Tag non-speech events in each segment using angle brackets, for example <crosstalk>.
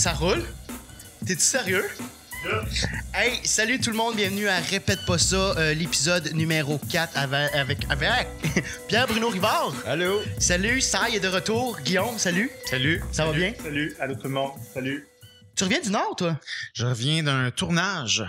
Ça roule? T'es-tu sérieux? Hey, salut tout le monde, bienvenue à Répète pas ça, euh, l'épisode numéro 4 avec, avec, <laughs> Pierre-Bruno Rivard. Allô? Salut, ça y est de retour. Guillaume, salut. Salut. Ça va bien? Salut, allô tout le monde, salut. Tu reviens du Nord, toi? Je reviens d'un tournage.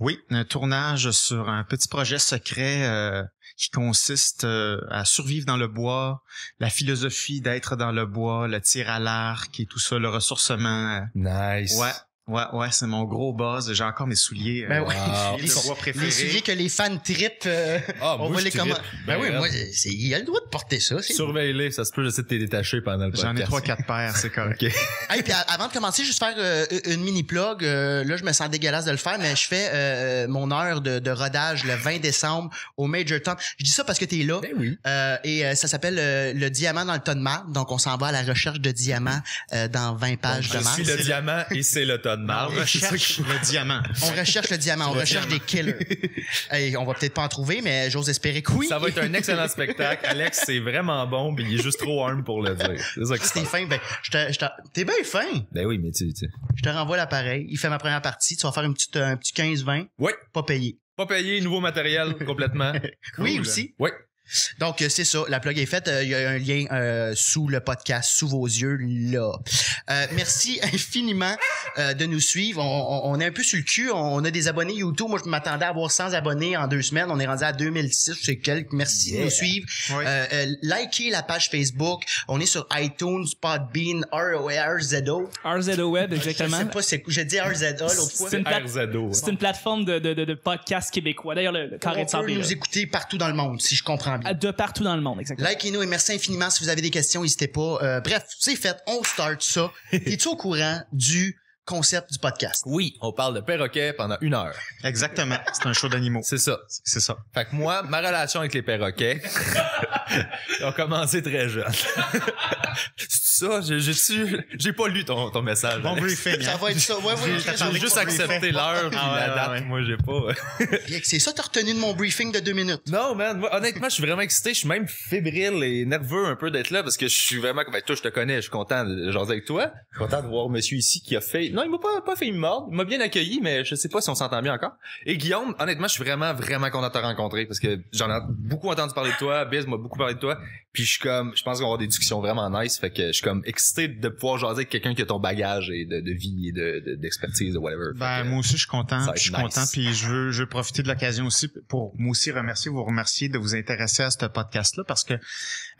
Oui, un tournage sur un petit projet secret euh, qui consiste euh, à survivre dans le bois, la philosophie d'être dans le bois, le tir à l'arc et tout ça, le ressourcement. Euh, nice. Ouais, ouais, c'est mon gros buzz. J'ai encore mes souliers. ben euh, les, souliers que les fans tripent. Euh, ah, <laughs> on voit les comment. Ben, ben, oui, moi, il a le droit de porter ça. Surveille-les, ça se peut, j'essaie de t'es détacher pendant le podcast. J'en ai trois, quatre paires, c'est correct. okay. <laughs> hey, puis avant de commencer, juste faire euh, une mini plug. là, je me sens dégueulasse de le faire, mais je fais mon heure de, rodage le 20 décembre au Major Tom. Je dis ça parce que t'es là. Ben oui. et ça s'appelle le diamant dans le tonnement. Donc, on s'en va à la recherche de diamants dans 20 pages de mars. Je suis le diamant et c'est le ton on recherche le diamant. On recherche le diamant. On recherche des killers. on va peut-être pas en trouver, mais j'ose espérer que oui. Ça va être un excellent spectacle. Alex, c'est vraiment bon, mais il est juste trop humble pour le dire. C'est T'es fin, ben, t'es bien fin. Ben oui, mais tu, Je te renvoie l'appareil. Il fait ma première partie. Tu vas faire un petit 15-20. Oui. Pas payé. Pas payé, nouveau matériel complètement. <laughs> Oui, aussi. Oui. Donc, euh, c'est ça, la plug est faite. Euh, il y a un lien euh, sous le podcast, sous vos yeux, là. merci <laughs> infiniment de nous suivre. On, est un peu sur le cul. On a des abonnés YouTube. Moi, je m'attendais à avoir 100 abonnés en deux semaines. On est rendu à 2006, je quelques. Merci de nous suivre. likez la page Facebook. On est sur iTunes, Podbean, RZO. RZO Web, exactement. Je sais pas, j'ai dit RZO l'autre fois. C'est une, plateforme de, de, podcast québécois. D'ailleurs, le, On peut nous écouter partout dans le monde, si je comprends de partout dans le monde, exactement. Likez-nous et merci infiniment. Si vous avez des questions, n'hésitez pas. Euh, bref, c'est fait. On start ça. <laughs> Es-tu au courant du concept du podcast? Oui, on parle de perroquets pendant une heure. Exactement. C'est un show d'animaux. C'est ça. C'est ça. Fait que moi, ma relation avec les perroquets, a <laughs> ont commencé très jeune. <laughs> ça? <laughs> J'ai pas lu ton, ton message. briefing. Ça hein. va être ça. Ouais, j'ai juste accepté l'heure et ah, la date. Moi, j'ai pas. <laughs> c'est ça, t'as retenu de mon briefing de deux minutes. Non, man. honnêtement, je suis vraiment excité. Je suis même fébrile et nerveux un peu d'être là parce que je suis vraiment comme, ben, toi, je te connais. Je suis content de jaser avec toi. Je suis content de voir monsieur ici qui a fait, non, il m'a pas, pas fait une mordre. Il m'a bien accueilli, mais je sais pas si on s'entend bien encore. Et Guillaume, honnêtement, je suis vraiment, vraiment content de te rencontrer parce que j'en ai beaucoup entendu parler de toi. Biz m'a beaucoup parlé de toi. Puis je suis comme, je pense qu'on va avoir des discussions vraiment nice. Fait que je suis comme excité de pouvoir jaser avec quelqu'un qui a ton bagage et de, vie et de, d'expertise ou whatever. Ben, moi aussi, je suis content. Je suis content. Puis je veux, je veux profiter de l'occasion aussi pour moi aussi remercier, vous remercier de vous intéresser à ce podcast-là parce que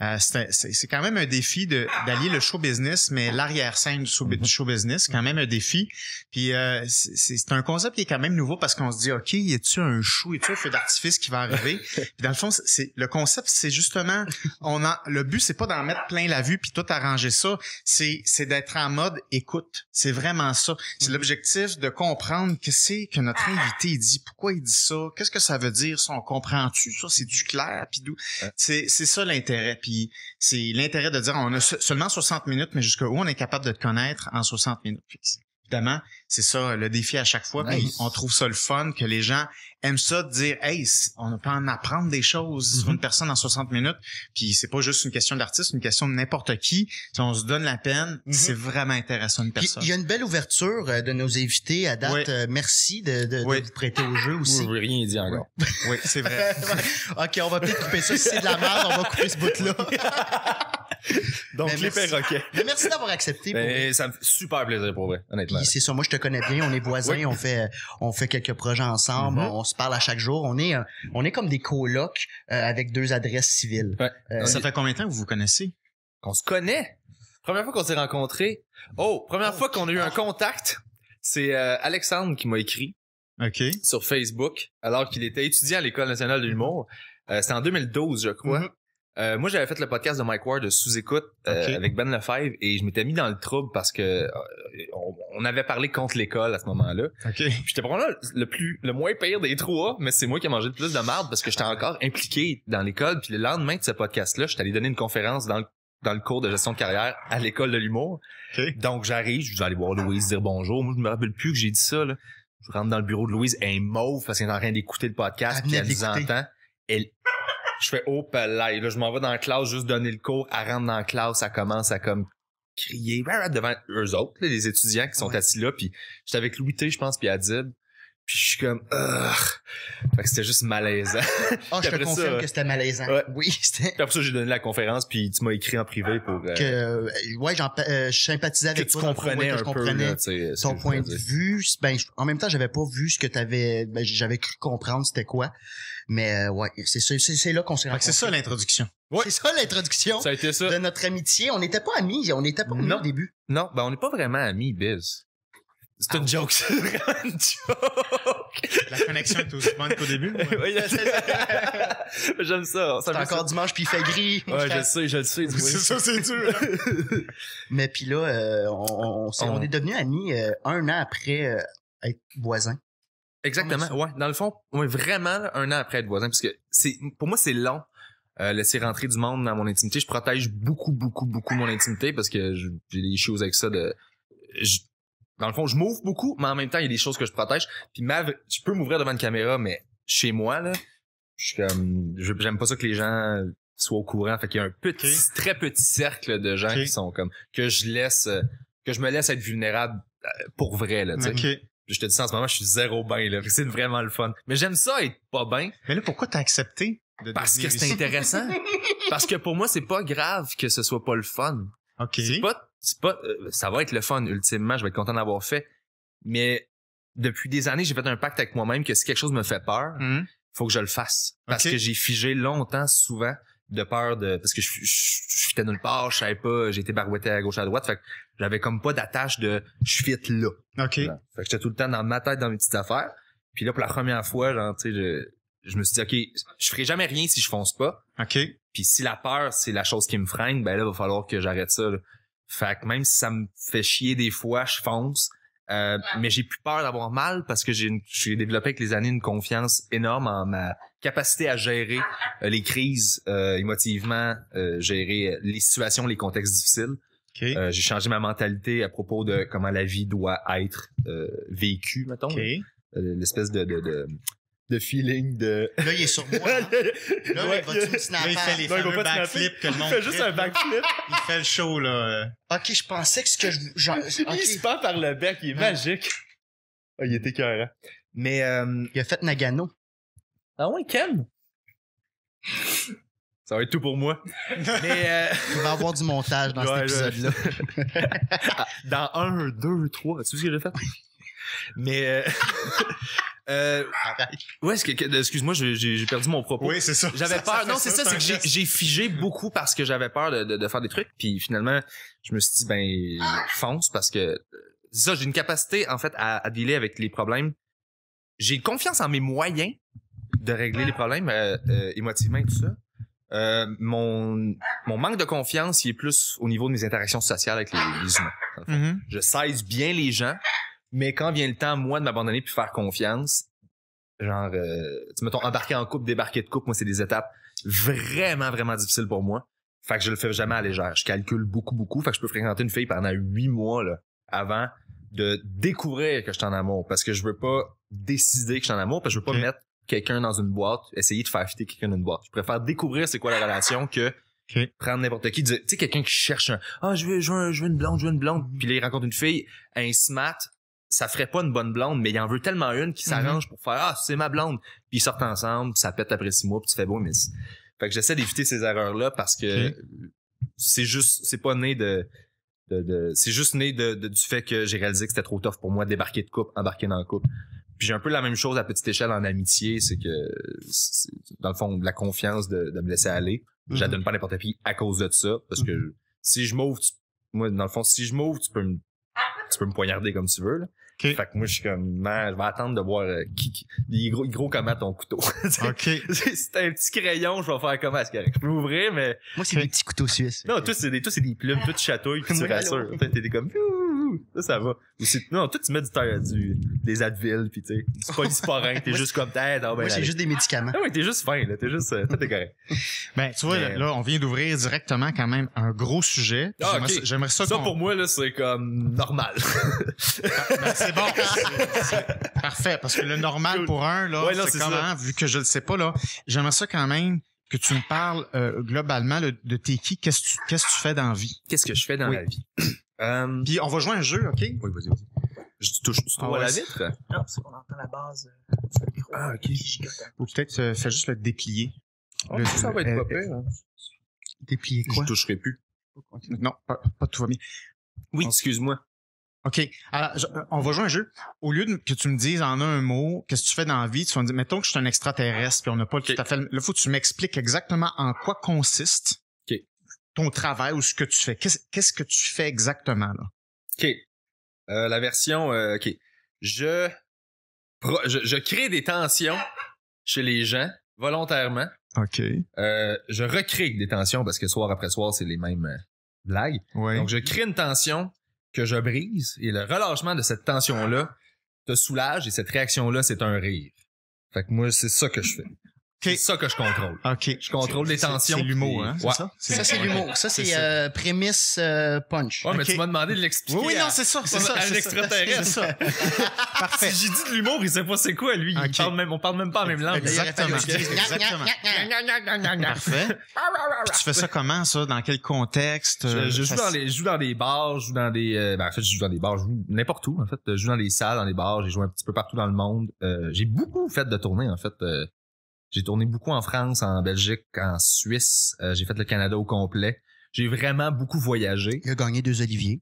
euh, c'est quand même un défi d'allier le show business, mais l'arrière-scène du, show, business, c'est quand même un défi. Puis euh, c'est un concept qui est quand même nouveau parce qu'on se dit, OK, y a-tu un show, y a-tu un feu d'artifice qui va arriver? <laughs> dans le fond, c'est le concept, c'est justement, on a, le but, c'est pas d'en mettre plein la vue puis tout arranger ça, c'est d'être en mode écoute. C'est vraiment ça. C'est mhm. l'objectif de comprendre qu'est-ce que notre ah. invité dit, pourquoi il dit ça, qu'est-ce que ça veut dire, ça, on comprend-tu ça, c'est du clair, puis d'où. Euh. C'est ça l'intérêt puis c'est l'intérêt de dire on a seulement 60 minutes, mais jusqu'où on est capable de te connaître en 60 minutes. évidemment, c'est ça le défi à chaque fois. on trouve ça le fun que les gens aime ça de dire hey on peut en apprendre des choses sur mhm. une personne en 60 minutes puis c'est pas juste une question d'artiste une question de n'importe qui si on se donne la peine mhm. c'est vraiment intéressant une personne il y a une belle ouverture euh, de nos invités à date euh, merci de, vous prêter au jeu aussi vous rien dit encore oui c'est vrai <laughs> ok on va peut-être couper ça si c'est de la merde on va couper ce bout là <laughs> Donc, les merci. perroquets. merci d'avoir accepté. Ben, ça me fait super plaisir pour vrai, honnêtement. C'est ça. Moi, je te connais bien. On est voisins. On fait, on fait quelques projets ensemble. Mhm parle à chaque jour. On est, euh, on est comme des colocs euh, avec deux adresses civiles. Euh, ça fait combien de temps que vous vous connaissez? Qu'on se connaît? Première fois qu'on s'est rencontrés. Oh, première fois qu'on a eu un contact, c'est Alexandre qui m'a écrit okay. sur Facebook alors qu'il était étudiant à l'École nationale de l'humour. c'est en 2012, je crois. Mhm. Euh, moi, j'avais fait le podcast de Mike Ward de sous-écoute euh, avec Ben Lefebvre et je m'étais mis dans le trouble parce que euh, on, avait parlé contre l'école à ce moment-là. J'étais probablement le plus, le moins pire des trois, mais c'est moi qui ai mangé le plus de marde parce que j'étais encore impliqué dans l'école. Puis le lendemain de ce podcast-là, j'étais allé donner une conférence dans le cours de gestion de carrière à l'école de l'humour. Donc j'arrive, je vais aller voir Louise dire bonjour. Moi, je me rappelle plus que j'ai dit ça. Je rentre dans le bureau de Louise, elle est mauve parce qu'elle n'a rien d'écouter le podcast, puis elle nous entend. Elle je fais oh là, là je m'en vais dans la classe juste donner le cours, À rentrer dans la classe, ça commence à comme crier devant eux autres, les étudiants qui sont assis là, puis j'étais avec Louis T, je pense, puis Adib. Puis je suis comme Ugh. Fait que c'était juste malaisant. oh, je te confirme que c'était malaisant. Oui, c'était. après ça, j'ai donné la conférence puis tu m'as écrit en privé pour euh, que euh, ouais, j'en euh, je sympathisais avec que toi, tu comprenais je comprenais ton point de vue. Ben en même temps, j'avais pas vu ce que t'avais. Ben, j'avais cru comprendre c'était quoi. Mais euh, ouais, c'est c'est là qu'on s'est rencontrés. C'est ça l'introduction. Ouais. C'est ça l'introduction. De notre amitié, on n'était pas amis, on n'était pas amis au début. Non, ben on n'est pas vraiment amis, Biz. C'est ah une joke, c'est une joke. La connexion est aussi bonne qu'au début. oui, <laughs> J'aime ça. ça c'est encore dimanche puis il fait gris. Ouais, je le sais, je le sais. C'est ça, c'est dur. <laughs> Mais puis là, euh, on, on, est devenus amis euh, un an après être voisins. Exactement, ouais. Dans le fond, vraiment un an après être voisin, parce que c'est, pour moi, c'est long. Euh, laisser rentrer du monde dans mon intimité. Je protège beaucoup, beaucoup, beaucoup mon intimité parce que j'ai des choses avec ça de. dans le fond, je m'ouvre beaucoup, mais en même temps, il y a des choses que je protège. Puis ma, je peux m'ouvrir devant une caméra, mais chez moi, là, je J'aime pas ça que les gens soient au courant. Fait qu'il y a un petit, très petit cercle de gens qui sont comme. que je laisse. que je me laisse être vulnérable euh, pour vrai, là, je te dis ça en ce moment, je suis zéro bain, là. C'est vraiment le fun. Mais j'aime ça être pas bain. Mais là, pourquoi t'as accepté? De Parce que c'est intéressant. <laughs> Parce que pour moi, c'est pas grave que ce soit pas le fun. OK. C'est pas, c'est pas, euh, ça va être le fun, ultimement. Je vais être content d'avoir fait. Mais depuis des années, j'ai fait un pacte avec moi-même que si quelque chose me fait peur, il hmm. faut que je le fasse. Parce que j'ai figé longtemps, souvent, de peur de, parce que je, je, je, nulle part, je savais pas, J'ai été barouetté à gauche, à droite. Fait j'avais comme pas d'attache de je suis fit là. OK. Fait que j'étais tout le temps dans ma tête, dans mes petites affaires. Puis là, pour la première fois, genre, tu sais, je, je me suis dit, OK, je ferai jamais rien si je fonce pas. OK. Puis si la peur, c'est la chose qui me freine, ben là, va falloir que j'arrête ça. Fait que même si ça me fait chier des fois, je fonce. Euh, mais j'ai plus peur d'avoir mal parce que j'ai suis développé avec les années une confiance énorme en ma capacité à gérer euh, les crises euh, émotivement, euh, gérer les situations, les contextes difficiles. Euh, j'ai changé ma mentalité à propos de mm. comment la vie doit être euh, vécue, mettons. Euh, l'espèce de, de, de, feeling de. Là, il est sur moi. <laughs> Là, il va snapper. il fait les fameux backflips que le monde. Il fait juste un backflip. il fait le show, là. Ok, je pensais que ce que je. <laughs> Il se perd par le bec, il est magique. Ah, il était écœurant. Mais. Il a fait Nagano. Ah ouais, Ken? Ça va être tout pour moi. <laughs> Mais euh, <laughs> va avoir du montage dans cet épisode-là. <laughs> Ah, dans un, deux, trois. Tu sais ce que j'ai fait? Mais. Euh... ouais, euh, excuse-moi, j'ai perdu mon propos. Oui, c'est ça. J'avais peur. non, c'est ça, c'est que j'ai figé beaucoup parce que j'avais peur de, faire des trucs. Puis finalement, je me suis dit, ben, fonce parce que ça, j'ai une capacité, en fait, à, dealer avec les problèmes. J'ai confiance en mes moyens de régler les problèmes euh, émotivement et tout ça euh, mon, mon manque de confiance, il est plus au niveau de mes interactions sociales avec les, humains. Mhm. Je saisis bien les gens, mais quand vient le temps, moi, de m'abandonner puis faire confiance, genre, euh, tu mettons, embarquer en couple, débarquer de couple, moi, c'est des étapes vraiment, vraiment difficiles pour moi. Fait que je le fais jamais à légère. Je calcule beaucoup, beaucoup. Fait que je peux fréquenter une fille pendant huit mois, là, avant de découvrir que je suis en amour. Parce que je veux pas décider que je suis en amour, parce que je veux pas mettre quelqu'un dans une boîte, essayer de faire fitter quelqu'un dans une boîte. Je préfère découvrir c'est quoi la relation que prendre n'importe qui. Tu sais, quelqu'un qui cherche un « Ah, je veux, je, veux, une blonde, je veux une blonde. » Puis là, il rencontre une fille, un smart, ça ferait pas une bonne blonde, mais il en veut tellement une qui mhm. s'arrange pour faire Ah, c'est ma blonde. Puis ils sortent ensemble, ça pète après six mois, puis tu fais beau, mais. Fait que j'essaie d'éviter ces erreurs-là parce que c'est juste, c'est pas né de. c'est juste né de, du fait que j'ai réalisé que c'était trop tough pour moi de débarquer de coupe embarquer dans la couple. Puis j'ai un peu la même chose à petite échelle en amitié, c'est que dans le fond la confiance de, de me laisser aller, mm je mm-hmm. pas n'importe qui à cause de ça parce que mm-hmm. si je m'ouvre, moi dans le fond si je m'ouvre tu peux me tu peux me poignarder comme tu veux. Là. Fait que moi, je suis comme, man, je vais attendre de voir euh, qui, qui gros, gros comment ton couteau. <laughs> okay. c'est un petit crayon, je vais faire comment, est-ce que je peux ouvrir, mais. Moi, c'est des petits couteaux suisses. Non, tout c'est des, plumes, c'est des plumes, tout chatouille, puis tu <laughs> rassures. T'es comme, ça, ça va. non, toi, tu mets du, terre, des Advil, pis tu sais, du polysporin, t'es juste comme, t'es ben, Moi, c'est juste des médicaments. Non, ah t'es juste fin, T'es juste, euh, t'es correct. <laughs> ben, tu vois, euh, là, on vient d'ouvrir directement quand même un gros sujet. Ah, j'aimerais ça. pour moi, là, c'est comme normal. Ah, ben, c'est bon. <laughs> parfait. Parce que le normal pour un, là, c'est comment, vu que je le sais pas, là, j'aimerais ça quand même que tu me parles euh, globalement de t'es qui, qu'est-ce que tu, tu fais dans la vie? Qu'est-ce que je fais dans la vie? Euh, puis on va jouer un jeu, OK? Oui, vas-y, vas-y. Je touche tu ah, la vitre? Non, parce qu'on entend la base. Euh, ah, euh, OK. Ou peut-être fais juste le déplier. Ah, ça va être pas pire. Hein. Déplier quoi? Je toucherai plus. Non, pas, pas tout va bien. Oui, excuse-moi. OK. Alors, on va jouer un jeu. Au lieu de, que tu me dises en un mot, qu'est-ce que tu fais dans la vie, tu vas me dire, mettons que je suis un extraterrestre, puis on n'a pas le tout à fait... Là, faut que tu m'expliques exactement en quoi consiste ton travail ou ce que tu fais. Qu'est-ce que tu fais exactement là? OK. Euh, la version, euh, OK. Je, je, crée des tensions chez les gens volontairement. OK. Euh, je recrée des tensions parce que soir après soir, c'est les mêmes blagues. Donc, je crée une tension que je brise et le relâchement de cette tension-là te soulage et cette réaction-là, c'est un rire. Fait que moi, c'est ça que je fais. C'est ça que je contrôle. OK. Je contrôle les tensions. C'est l'humour, hein? Ouais. Ça, c'est l'humour. Ça, c'est euh, prémisse euh, punch. Ouais, mais tu m'as demandé de l'expliquer. Oui, non, c'est ça. C'est ça. Un extraterrestre. Ça. <laughs> Parfait. Si j'ai dit de l'humour, il sait pas c'est quoi, lui. On Il parle même, on parle même pas en même langue. Exactement. Parfait. tu fais ça comment, ça? Dans quel contexte? je, joue dans les, je joue dans des bars, je joue dans des, euh, ben, en fait, je joue dans des bars, je joue n'importe où, en fait. Je joue dans des salles, dans des bars, j'ai joué un petit peu partout dans le monde. Euh, j'ai beaucoup fait de tournées, en fait. J'ai tourné beaucoup en France, en Belgique, en Suisse. Euh, j'ai fait le Canada au complet. J'ai vraiment beaucoup voyagé. Il a gagné deux Oliviers.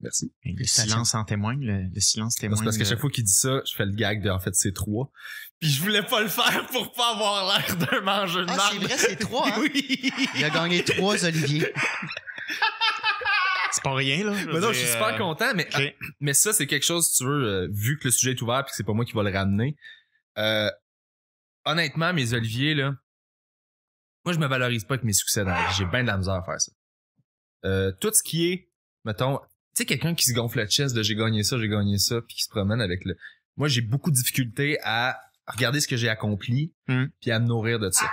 Merci. Le silence en témoigne, le, silence témoigne. Parce que euh, chaque fois qu'il dit ça, je fais le gag de, en fait, c'est trois. Puis je voulais pas le faire pour pas avoir l'air d'un mangeur de Ah, c'est vrai, c'est trois, hein? <laughs> Oui! Il a gagné trois oliviers. <laughs> c'est pas rien, là. mais non, je suis super euh, content, mais, <clears throat> mais ça, c'est quelque chose, tu veux, euh, vu que le sujet est ouvert puis que c'est pas moi qui va le ramener. Euh, honnêtement, mes oliviers, là, moi, je me valorise pas avec mes succès dans J'ai bien de la misère à faire ça. tout ce qui est, mettons, tu sais, quelqu'un qui se gonfle la chaise de j'ai gagné ça, j'ai gagné ça, puis qui se promène avec le. Moi, j'ai beaucoup de difficultés à regarder ce que j'ai accompli, hmm. puis à me nourrir de ça.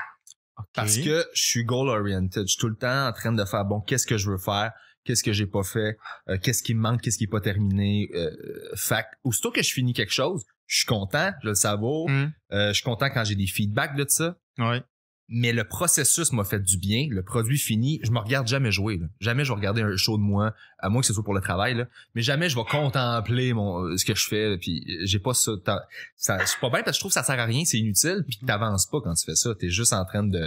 Ah, Parce que je suis goal-oriented. Je suis tout le temps en train de faire, bon, qu'est-ce que je veux faire? qu'est-ce que j'ai pas fait, euh, qu'est-ce qui me manque, qu'est-ce qui est pas terminé. Euh, fac, aussitôt que je finis quelque chose, je suis content, je le savoure. Mm. Euh, je suis content quand j'ai des feedbacks de ça. Mais le processus m'a fait du bien. Le produit fini, je me regarde jamais jouer. Jamais je vais regarder un show de moi, à moins que ce soit pour le travail. Mais jamais je vais contempler mon euh, ce que je fais. Là, puis j'ai pas ça. ça c'est pas bien parce que je trouve que ça sert à rien, c'est inutile. Puis t'avances pas quand tu fais ça. T'es juste en train de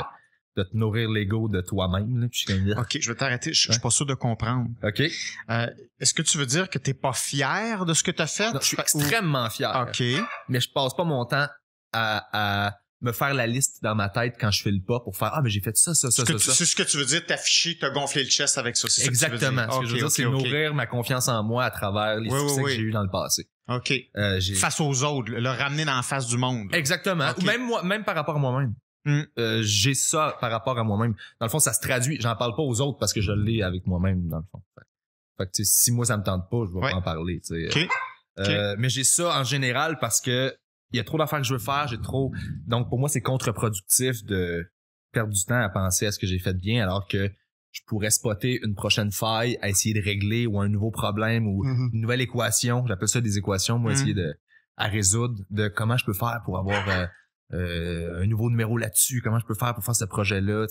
de te nourrir l'ego de toi-même. OK, je vais t'arrêter. Je, ne suis pas sûr de comprendre. OK. Euh, est-ce que tu veux dire que tu n'es pas fier de ce que tu as fait? je suis extrêmement fier. OK. Mais je passe pas mon temps à, me faire la liste dans ma tête quand je fais le pas pour faire Ah, mais j'ai fait ça, ça, ça, ça. C'est ce que tu veux dire, t'afficher, te gonfler le chest avec ça. Exactement. Ce que, je veux dire, c'est nourrir ma confiance en moi à travers les succès que j'ai eu dans le passé. OK. Euh, face aux autres, le ramener dans face du monde. Exactement. Ou même moi, même par rapport à moi-même. Mm. Euh, j'ai ça par rapport à moi-même. Dans le fond, ça se traduit. J'en parle pas aux autres parce que je l'ai avec moi-même, dans le fond. Fait, que, si moi, ça me tente pas, je vais pas en parler. Euh, mais j'ai ça en général parce que il y a trop d'affaires que je veux faire, j'ai trop. Donc, pour moi, c'est contre-productif de perdre du temps à penser à ce que j'ai fait de bien alors que je pourrais spotter une prochaine faille à essayer de régler ou un nouveau problème ou mm-hmm. une nouvelle équation. J'appelle ça des équations. Moi, mm-hmm. essayer de à résoudre de comment je peux faire pour avoir euh, euh, un nouveau numéro là-dessus, comment je peux faire pour faire ce projet-là.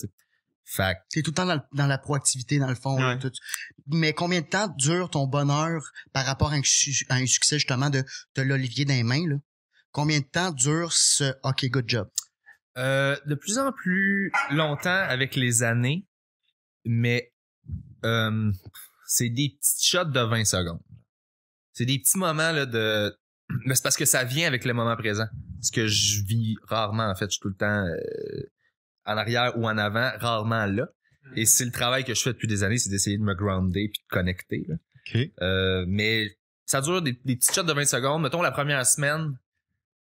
Fait es tout le temps dans, la proactivité, dans le fond. mais combien de temps dure ton bonheur par rapport à un, succès, justement, de, l'Olivier dans les mains? Combien de temps dure ce OK, good job? Euh, de plus en plus longtemps avec les années, mais euh, c'est des petits shots de 20 secondes. C'est des petits moments là, de. Mais c'est parce que ça vient avec le moment présent ce que je vis rarement, en fait. Je suis tout le temps euh, en arrière ou en avant, rarement là. Et mmh. c'est le travail que je fais depuis des années, c'est d'essayer de me grounder puis de connecter. Euh, mais ça dure des, petits shots de 20 secondes. Mettons la première semaine,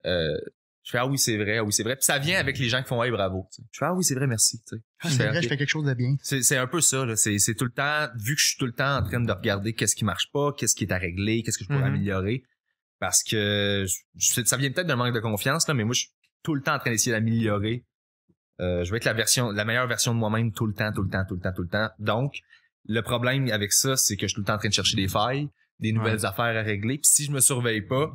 euh, je fais Ah oui, c'est vrai, ah oui, c'est vrai. Puis ça vient avec mmh. les gens qui font Hey, bravo. Je fais Ah oui, c'est vrai, merci. Ah, c'est vrai, je fais quelque chose de bien. C'est un peu ça. C'est tout le temps, vu que je suis tout le temps en train de regarder qu'est-ce qui marche pas, qu'est-ce qui est à régler, qu'est-ce que je pourrais mmh améliorer, parce que ça vient peut-être d'un manque de confiance, là, mais moi, je suis tout le temps en train d'essayer d'améliorer. Euh, je veux être la version, la meilleure version de moi-même tout le temps, tout le temps, tout le temps, tout le temps. Donc, le problème avec ça, c'est que je suis tout le temps en train de chercher des failles, des nouvelles affaires à régler. Puis si je me surveille pas,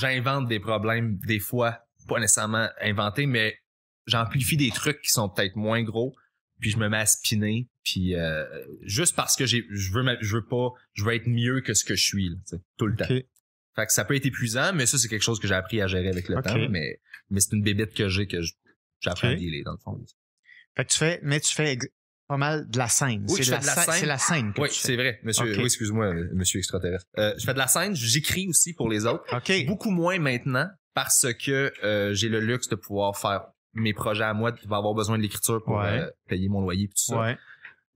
j'invente des problèmes des fois, pas nécessairement inventés, mais j'amplifie des trucs qui sont peut-être moins gros. Puis je me mets à spinner. Puis euh, juste parce que j'ai, je veux, je veux pas, je veux être mieux que ce que je suis là, tout le temps. Fait que ça peut être épuisant, mais ça, c'est quelque chose que j'ai appris à gérer avec le temps. Mais, mais c'est une bébête que j'ai que j'apprends appris à dealer, dans le fond. Fait que tu fais, mais tu fais pas mal de la scène. Oui, c'est la, scène. la scène. oui, c'est vrai. Monsieur, oui, excuse-moi, euh, monsieur extraterrestre. Euh, je fais de la scène, j'écris aussi pour les autres. Beaucoup moins maintenant parce que euh, j'ai le luxe de pouvoir faire mes projets à moi, de pouvoir avoir besoin de l'écriture pour payer mon loyer et tout ça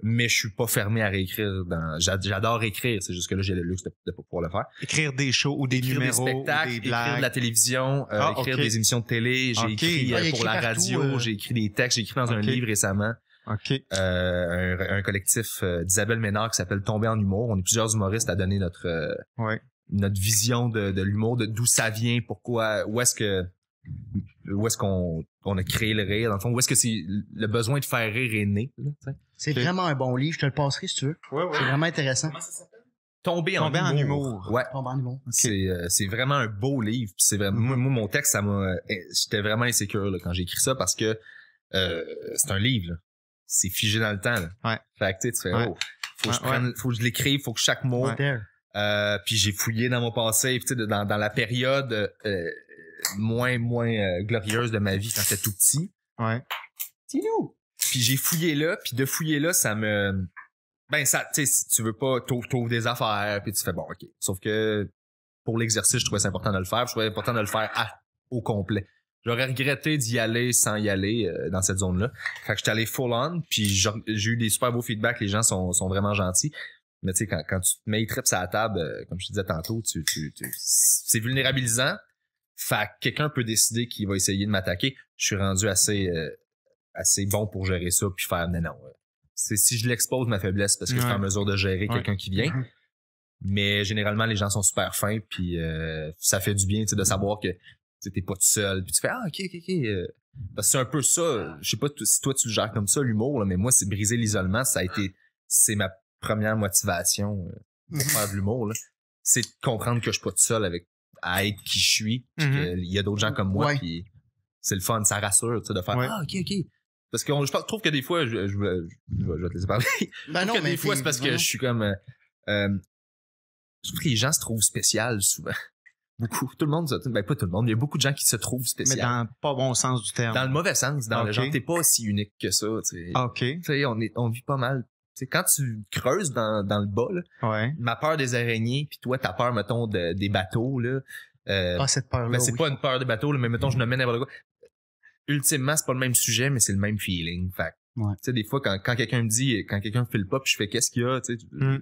mais je suis pas fermé à réécrire dans j'adore écrire c'est juste que là j'ai le luxe de, pas pouvoir le faire Écrire des shows ou des écrire des spectacles écrire de la télévision euh, ah, écrire des émissions de télé j'ai écrit euh, ah, pour la radio euh. j'ai écrit des textes j'ai écrit dans un livre récemment un, collectif d'Isabelle Ménard qui s'appelle Tomber en humour on est plusieurs humoristes à donner notre notre vision de, l'humour d'où ça vient pourquoi où est-ce que où est-ce qu'on on a créé le rire dans le fond où est-ce que c'est le besoin de faire rire est né c'est vraiment un bon livre. Je te le passerai si tu veux. Ouais, ouais. C'est vraiment intéressant. Comment ça s'appelle? Tomber en, humour. Ouais. Tomber en humour. Euh, c'est vraiment un beau livre. C'est vraiment, moi, mon texte, ça m'a. Euh, eh, j'étais vraiment insécure quand j'ai écrit ça parce que euh, c'est un livre. C'est figé dans le temps. Là. Ouais. Fait que tu fais, oh, faut que je prenne, faut que je l'écrive, faut que chaque mot. Euh, puis j'ai fouillé dans mon passé, dans, dans la période euh, moins moins glorieuse de ma vie quand j'étais tout petit. Ouais. où puis j'ai fouillé là, puis de fouiller là, ça me ben ça tu sais si tu veux pas t'ouvres des affaires puis tu fais bon OK. Sauf que pour l'exercice, je trouvais c'est important de le faire, je trouvais important de le faire au complet. J'aurais regretté d'y aller sans y aller euh, dans cette zone-là. Fait que j'étais allé full on, puis j'ai eu des super beaux feedbacks, les gens sont, sont vraiment gentils. Mais tu sais, quand, quand tu mets les trips à la table, euh, comme je te disais tantôt, tu, c'est vulnérabilisant. Fait que quelqu'un peut décider qu'il va essayer de m'attaquer. Je suis rendu assez, euh, assez bon pour gérer ça puis faire non, non. C'est si je l'expose ma faiblesse parce que je suis en mesure de gérer quelqu'un qui vient. Mm-hmm. Mais généralement, les gens sont super fins, puis euh, ça fait du bien de mm-hmm. savoir que tu t'es pas tout seul, puis tu fais Ah, ok, ok, ok. Euh, parce que c'est un peu ça. Je sais pas si toi tu le gères comme ça, l'humour, mais moi, c'est briser l'isolement, ça a été. C'est ma première motivation euh, pour mm-hmm. faire de l'humour. C'est de comprendre que je suis pas tout seul avec à être qui je suis. Mm y a d'autres gens comme moi. puis C'est le fun, ça rassure de faire Ah, ok, ok. Parce que je trouve que des fois, je, vais te laisser parler. <laughs> Ben non, que des fois, c'est parce que je suis comme. je euh, euh, trouve que les gens se trouvent spécial souvent. <laughs> Beaucoup. Tout le monde, ben pas tout le monde, il y a beaucoup de gens qui se trouvent spécial. Mais dans le pas bon sens du terme. Dans le mauvais sens, dans le genre, t'es pas aussi unique que ça. Tu OK. Tu sais, on, est, vit pas mal. Tu quand tu creuses dans, le bas, ouais. ma peur des araignées, puis toi, ta peur, mettons, des bateaux, là, euh, ah, cette peur-là. Ben, c'est pas une peur des bateaux, mais mettons, je à mhm. n'importe quoi ultimement, c'est pas le même sujet, mais c'est le même feeling. Fait ouais. tu sais, des fois, quand, quand quelqu'un me dit, quand quelqu'un me file pas pop, je fais qu'est-ce qu'il y a, tu sais. Mm.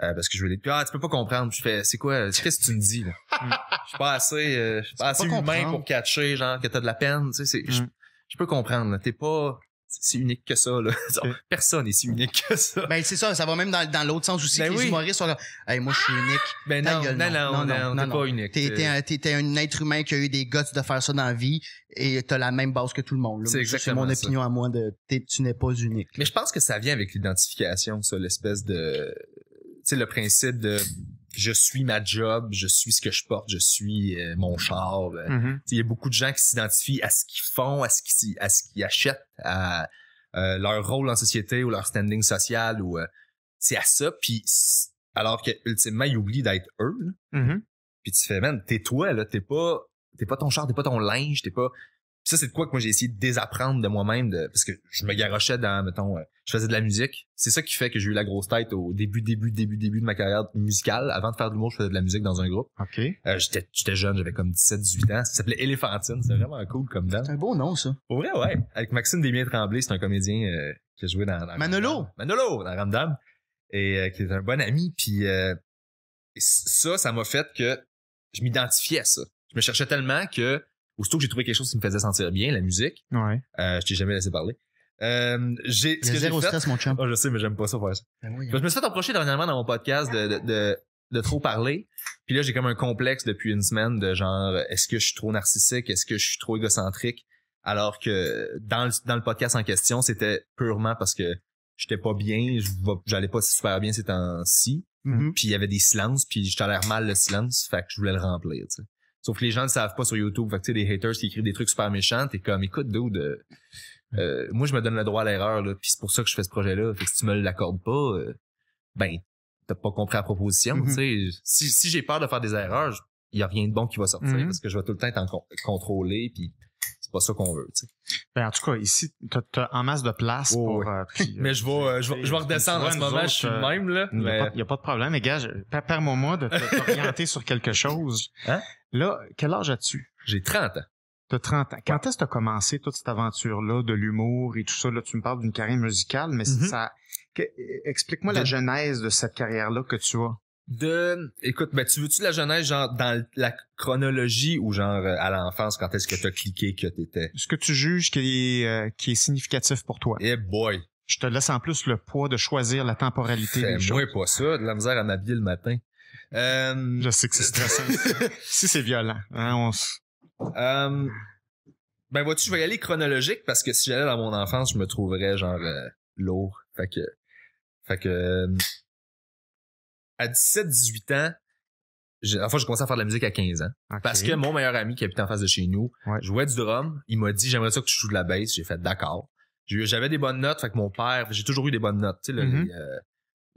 Euh, parce que je veux dire, ah, tu peux pas comprendre. je fais, c'est quoi, qu'est-ce que tu me dis, là? <laughs> Mm. je suis pas assez, euh, je suis pas assez pas humain pour catcher, genre, que t'as de la peine, tu sais. c'est. Je, mm. peux comprendre, T'es pas, c'est unique que ça. Là. <laughs> Personne n'est si unique que ça. Ben, c'est ça, ça va même dans, dans l'autre sens aussi. Ben que oui. Les humoristes hey, moi, je suis unique. Ah! Ben non, non, non, non, pas unique. T'es, un être humain qui a eu des guts de faire ça dans la vie et t'as la même base que tout le monde. C'est exactement mon opinion à moi de tu n'es pas unique. Mais je pense que ça vient avec l'identification, ça, l'espèce de... Tu sais, le principe de je suis ma job, je suis ce que je porte, je suis euh, mon char. Euh. Mm-hmm. Il y a beaucoup de gens qui s'identifient à ce qu'ils font, à ce qu'ils à ce qu'ils achètent, à euh, leur rôle en société ou leur standing social ou c'est à ça. Puis alors que ultimement ils oublient d'être eux. Mm-hmm. Puis tu fais man, t'es toi là, t'es pas t'es pas ton char, t'es pas ton linge, t'es pas ça, c'est de quoi que moi j'ai essayé de désapprendre de moi-même, parce que je me garochais dans, mettons, euh, je faisais de la musique. C'est ça qui fait que j'ai eu la grosse tête au début, début, début, début de ma carrière musicale. Avant de faire de l'humour, je faisais de la musique dans un groupe. OK. Euh, j'étais, jeune, j'avais comme 17, 18 ans. Ça s'appelait Elephantine. c'est vraiment cool comme dame. C'est un beau nom, ça. Pour ouais. Avec Maxime Desmiens Tremblay, c'est un comédien euh, qui a joué dans, Manolo. Dans, Manolo, dans Ramdam. Et qui est un bon ami. Puis ça, ça m'a fait que je m'identifiais à ça. Je me cherchais tellement que aussitôt que j'ai trouvé quelque chose qui me faisait sentir bien, la musique, ouais. euh, je t'ai jamais laissé parler. Euh, j'ai ce stress, mon chum. Ah, je sais, mais j'aime pas ça faire ça. Ben je me hein. suis fait approcher dernièrement dans mon podcast de, de, de, trop parler. Puis là, j'ai comme un complexe depuis une semaine de genre, est-ce que je suis trop narcissique? Est-ce que je suis trop égocentrique? Alors que dans le, podcast en question, c'était purement parce que j'étais pas bien, j'allais pas super bien ces temps-ci. Mm-hmm. Puis il y avait des silences, puis j'étais l'air mal le silence, fait que je voulais le remplir. Tu sais. Sauf que les gens ne savent pas sur YouTube. Fait que, des haters qui écrivent des trucs super méchants, t'es comme, écoute, dude, euh, euh moi, je me donne le droit à l'erreur, là, c'est pour ça que je fais ce projet-là. Fait que si tu me l'accordes pas, euh, ben, t'as pas compris la proposition, mm-hmm. Si, si j'ai peur de faire des erreurs, il y a rien de bon qui va sortir, mm-hmm. parce que je vais tout le temps être en contrôlé, puis c'est pas ça qu'on veut. T'sais. Ben, en tout cas, ici, t'as as en masse de place pour. Euh, <laughs> euh, mais euh, je vais, je, vais, redescendre en ce moment, je suis même. Là, il n'y a, pas de problème, les gars, permets-moi de <laughs> t'orienter sur quelque chose. Hein? Là, quel âge as-tu? J'ai 30 ans. T'as 30 ans. Quand est-ce que tu as commencé toute cette aventure-là de l'humour et tout ça? Là, tu me parles d'une carrière musicale, mais mm-hmm. ça. Explique-moi la genèse de cette carrière-là que tu as de. Écoute, ben, tu veux-tu la jeunesse, genre, dans la chronologie ou genre euh, à l'enfance, quand est-ce que tu as cliqué que t'étais? Ce que tu juges qui est, euh, qui est significatif pour toi. Et eh boy! Je te laisse en plus le poids de choisir la temporalité des choses. pas ça, de la misère à m'habiller le matin. Euh, je sais que c'est stressant. <laughs> si c'est violent, hein, Ben vois-tu, je vais aller chronologique parce que si j'allais dans mon enfance, je me trouverais genre lourd. Fait que. Fait que à 17-18 ans, enfin, j'ai commencé à faire de la musique à 15 ans. Parce que mon meilleur ami qui habite en face de chez nous jouait du drum. Il m'a dit, j'aimerais ça que tu joues de la bass. J'ai fait d'accord. j'avais des bonnes notes. Fait que mon père, j'ai toujours eu des bonnes notes. Tu sais, là, mm-hmm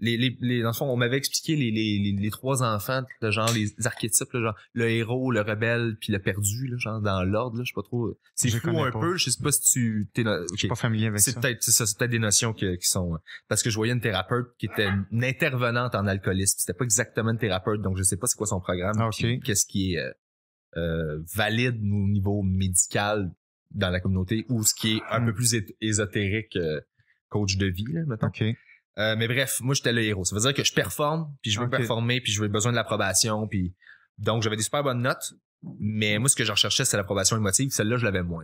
les, les, les, dans on m'avait expliqué les, les, les, trois enfants, genre les archétypes, le genre le héros, le rebelle, puis le perdu, genre dans l'ordre, je sais pas trop. Euh, c'est fou un peu, je sais pas si tu t'es. suis pas familier avec ça. Peut-être, c'est peut-être des notions qui sont. Euh, parce que je voyais une thérapeute qui était une intervenante en alcoolisme. C'était pas exactement une thérapeute, donc je sais pas c'est quoi son programme, ah, qu'est-ce qui est euh, valide au niveau médical dans la communauté ou ce qui est un hmm. peu plus ésotérique, coach de vie, là, maintenant. Euh, mais bref, moi j'étais le héros. Ça veut dire que je performe, puis je veux performer, puis je veux besoin de l'approbation, puis donc j'avais des super bonnes notes. Mais moi ce que je recherchais c'est l'approbation émotive. Celle-là je l'avais moins.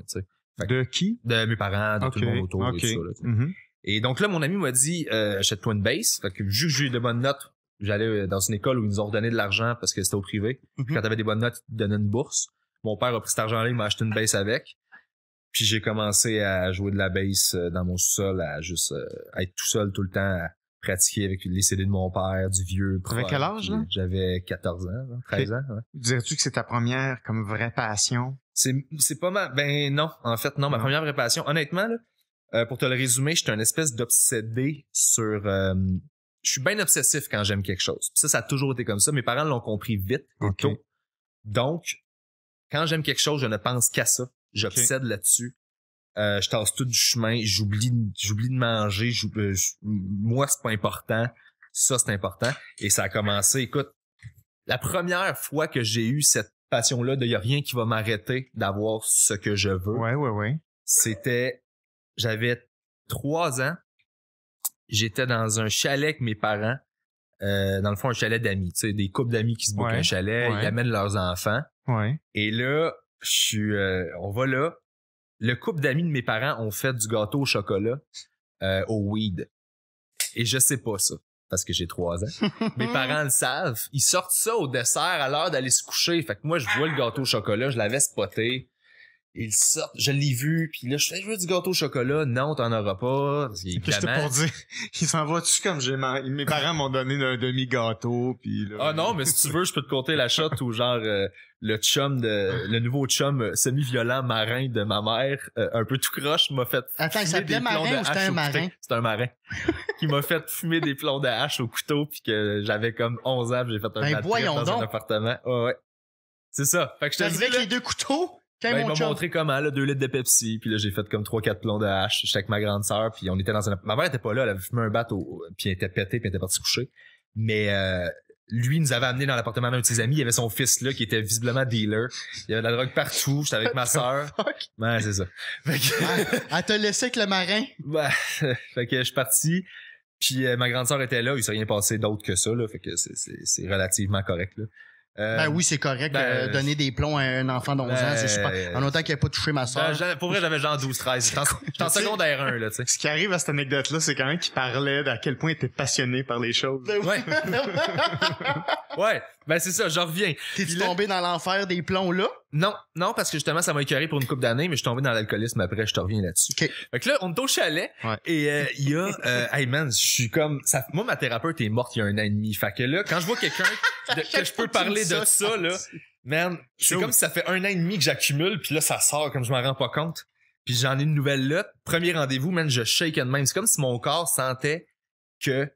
de qui De mes parents, de tout le monde autour mm-hmm. et donc là mon ami m'a dit euh, achète-toi une base. Fait que vu que j'ai eu de bonnes notes, j'allais euh, dans une école où ils nous ont redonné de l'argent parce que c'était au privé. Mm-hmm. Quand t'avais des bonnes notes, ils te donnaient une bourse. Mon père a pris cet argent-là, il m'a acheté une base avec. Puis j'ai commencé à jouer de la bass euh, dans mon sol à juste euh, être tout seul tout le temps, à pratiquer avec les CD de mon père, du vieux. T'avais quel âge, là? J'avais 14 ans, 13 ans. Dirais-tu que c'est ta première comme vraie passion? C'est pas ma, Ben non, en fait, non. Ma première vraie passion, honnêtement, euh, pour te le résumer, j'étais un espèce d'obsédé sur... je suis bien obsessif quand j'aime quelque chose. ça, ça a toujours été comme ça. Mes parents l'ont compris vite Donc, quand j'aime quelque chose, je ne pense qu'à ça. J'obsède là-dessus. Euh, je tasse tout du chemin, j'oublie de manger, euh, moi c'est pas important, ça c'est important et ça a commencé. Écoute, la première fois que j'ai eu cette passion là de n'y a rien qui va m'arrêter d'avoir ce que je veux. C'était j'avais trois ans, j'étais dans un chalet avec mes parents. Euh, dans le fond, un chalet d'amis, tu sais, des couples d'amis qui se bouquent un chalet, ils amènent leurs enfants. Ouais. Et là, je suis, euh, on va là. Le couple d'amis de mes parents ont fait du gâteau au chocolat euh, au weed. Et je sais pas ça, parce que j'ai trois ans. mes parents le savent. Ils sortent ça au dessert à l'heure d'aller se coucher. Fait que moi, je vois le gâteau au chocolat, je l'avais spoté. Ils sortent, je l'ai vu, puis là, je je veux du gâteau au chocolat. Non, t'en auras pas. Parce qu'il est pour dire, <laughs> Ils s'en va-tu comme j'ai, mes parents m'ont donné un demi-gâteau, puis là. Ah non, euh, mais si tu veux, je peux te compter la shot ou genre, le chum de ah. le nouveau chum euh, semi-violent marin de ma mère euh, un peu tout croche m'a fait Attends, fumer des marin plombs de hache marin? c'est un marin qui m'a fait fumer des plombs de hache au couteau puis que j'avais comme 11 ans j'ai fait un bateau ben, dans un appartement ouais c'est ça fait que je te dis, là, deux couteaux ben, il m'a montré comment là deux litres de Pepsi puis là j'ai fait comme trois, quatre plombs de hache j'étais avec ma grande sœur puis on était dans un ma mère était pas là elle avait fumé un bateau. puis elle était pétée puis elle était partie coucher mais euh, lui nous avait amené dans l'appartement d'un de ses amis. Il y avait son fils là qui était visiblement dealer. Il y avait de la drogue partout. J'étais avec ma sœur. Ouais, c'est ça. que... Ah, elle t'a laissé avec le marin. Ouais. <laughs> Fait que je suis parti. Puis euh, ma grande sœur était là. Il s'est rien passé d'autre que ça. Là. Fait que c'est relativement correct. Là ben euh, oui, c'est correct. Ben, euh, donner des plombs à un enfant d'11 ans, c'est ben, super. En autant qu'il n'a pas touché ma ben, soeur. Ben, pour vrai, j'avais genre 12-13. J'étais en <laughs> secondaire 1 là, tu sais. Ce qui arrive à cette anecdote-là, c'est quand même qu'il parlait d'à quel point il était passionné par les choses. oui ouais. <laughs> Ben, c'est ça, j'en reviens. T'es-tu tombé dans l'enfer des plombs là? Non, non, parce que justement, ça m'a écœuré pour une couple d'années, mais je suis tombé dans l'alcoolisme après, je te reviens là-dessus. Okay. Fait que là, on est au chalet, et euh, il y a, euh, hey man, je suis comme, ça, moi, ma thérapeute est morte il y a un an et demi. Fait que là, quand je vois quelqu'un <laughs> que je peux parler de ça, là, man, c'est comme si ça fait un an et demi que j'accumule, puis là, ça sort comme je m'en rends pas compte. Puis j'en ai une nouvelle là. Premier rendez-vous, man, je shake and même. C'est comme si mon corps sentait que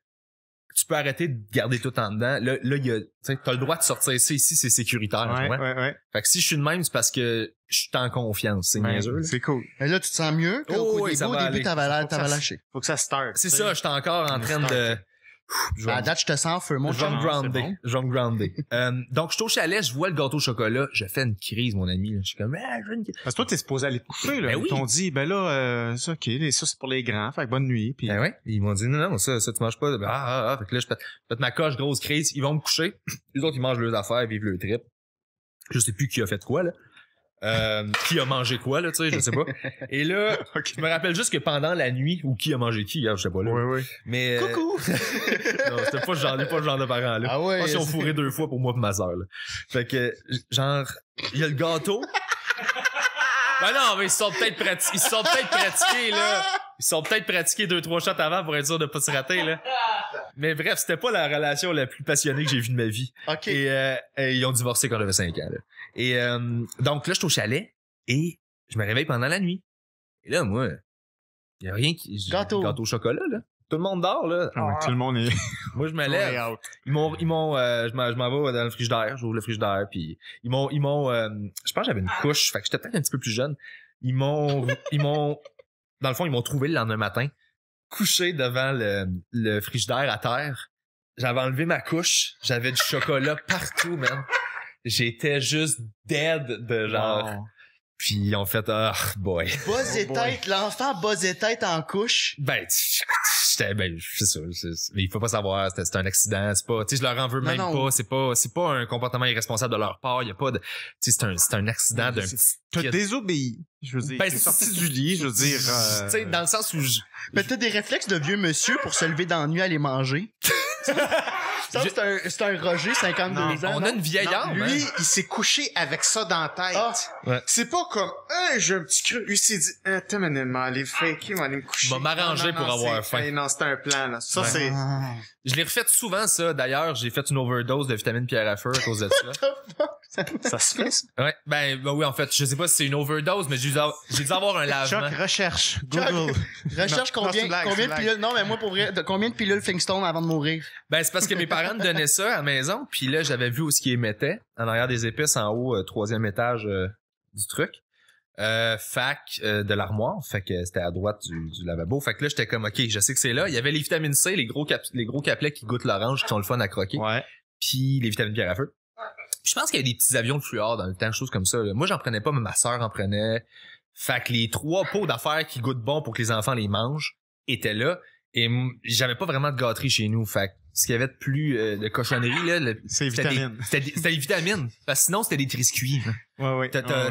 tu peux arrêter de garder tout en dedans. Là, là y a, t'as le droit de sortir ça ici, c'est sécuritaire. Ouais, ouais, Fait que si je suis de même, c'est parce que je suis en confiance. C'est ben, C'est cool. et là, tu te sens mieux. Oh, au, début, au début, t'avais lâché. Faut que ça start. C'est ça, je t'ai encore en train de à date, je te sens feu, mon Je vais me euh, donc, je suis au chalet, je vois le gâteau au chocolat. Je fais une crise, mon ami. Je suis comme, ah, je une... Parce que toi, t'es supposé aller te coucher, là. Ben ils t'ont dit, ben là, euh, ça, ok, ça, c'est pour les grands. Fait bonne nuit. Puis... Ben Ils m'ont dit, non, non, ça, ça, tu manges pas. Ben, ah, ah, ah. Fait que là, je fais ma coche, grosse crise. Ils vont me coucher. <clears throat> Les autres, ils mangent leurs affaires, vivent le trip. Je sais plus qui a fait quoi, là. Euh, qui a mangé quoi, là, tu sais, je sais pas. <laughs> Et là, je me rappelle juste que pendant la nuit, ou qui a mangé qui, hein, je sais pas, là. Oui, oui. Mais. Euh, Coucou! <laughs> non, c'était pas ce genre, pas ce genre de parents, là. Ah ouais. Pas si on fourrait deux fois pour moi et ma soeur, Fait que, genre, il y a le gâteau. <laughs> ben non, mais ils sont peut-être pratiqués, ils sont peut-être pratiqués, là. Ils sont peut-être pratiqués deux, trois shots avant pour être sûr de pas se rater, là. Mais bref, c'était pas la relation la plus passionnée que j'ai vue de ma vie. Euh, et, ils ont divorcé quand j'avais 5 ans, Et euh, donc là, je suis au chalet et je me réveille pendant la nuit. Et là, moi, il y a rien qui... Gâteau. au chocolat, là. Tout le monde dort, là. Ah tout le monde est... <laughs> moi, je me lève. Ils m'ont... Ils m'ont euh, je m'en vais dans le frigidaire. J'ouvre le frigidaire, puis ils m'ont... Ils m'ont je pense que j'avais une couche, fait que j'étais peut-être un petit peu plus jeune. Ils m'ont... ils m'ont dans le fond, ils m'ont trouvé le lendemain matin, couché devant le, le frigidaire à terre. J'avais enlevé ma couche, j'avais du chocolat <laughs> partout, man. J'étais juste dead de genre. Puis ils ont fait ah, <laughs> oh boy. tête, l'enfant buzz tête en couche. Ben j'étais ben c'est ça, mais il faut pas savoir, c'est un accident, c'est pas tu sais je leur en veux même pas, c'est pas c'est pas un comportement irresponsable de leur part, y a pas de tu c'est un c'est un accident d'un T'as désobéi. Je veux dire, ben, t'es sorti du lit, je veux dire. Tu sais, euh, dans le sens où je. Ben, t'as des réflexes de vieux monsieur pour se lever d'ennui à aller manger. <laughs> C'est un, c'est un Roger, 52 ans. On a hein? une vieille non, Lui, hein. il s'est couché avec ça dans la tête. Ah, c'est pas comme, hey, j'ai un petit creux Lui s'est dit, attends, mais maintenant m'a aller faker, il aller me coucher. Il va m'arranger pour avoir faim. Non, c'est un plan, là. Ça, ben. c'est... Je l'ai refait souvent, ça. D'ailleurs, j'ai fait une overdose de vitamine pierre à feu à cause de ça. <laughs> ça se fait, ça? Ouais. Ben, ben oui, en fait, je sais pas pas si c'est une overdose, mais j'ai dû, avoir, un lavement. Choc, recherche, Google. <laughs> recherche combien, combien de pilules. Non, mais moi, pour vrai, combien de pilules Fingstone avant de mourir? Ben, c'est parce que mes <laughs> parents me donnaient ça à la maison, puis là, j'avais vu où ce qu'ils émettaient, en arrière des épices, en haut, euh, troisième étage euh, du truc. Euh, fac de l'armoire, fait que c'était à droite du, lavabo. Fait que là, j'étais comme, OK, je sais que c'est là. Il y avait les vitamines C, les gros, les gros capelets qui goûtent l'orange, qui sont le fun à croquer. Ouais. Puis les vitamines pierre à feu je pense qu'il y a des petits avions de fluor dans le temps, choses comme ça. Moi, j'en prenais pas, mais ma sœur en prenait. Fait que les trois pots d'affaires qui goûtent bon pour que les enfants les mangent étaient là. Et j'avais pas vraiment de gâterie chez nous. Fait que ce qu'il y avait de plus euh, de cochonnerie, là, c'est les vitamines. C'était les vitamines. Parce que sinon, c'était des triscuits. Ouais, ouais. T'as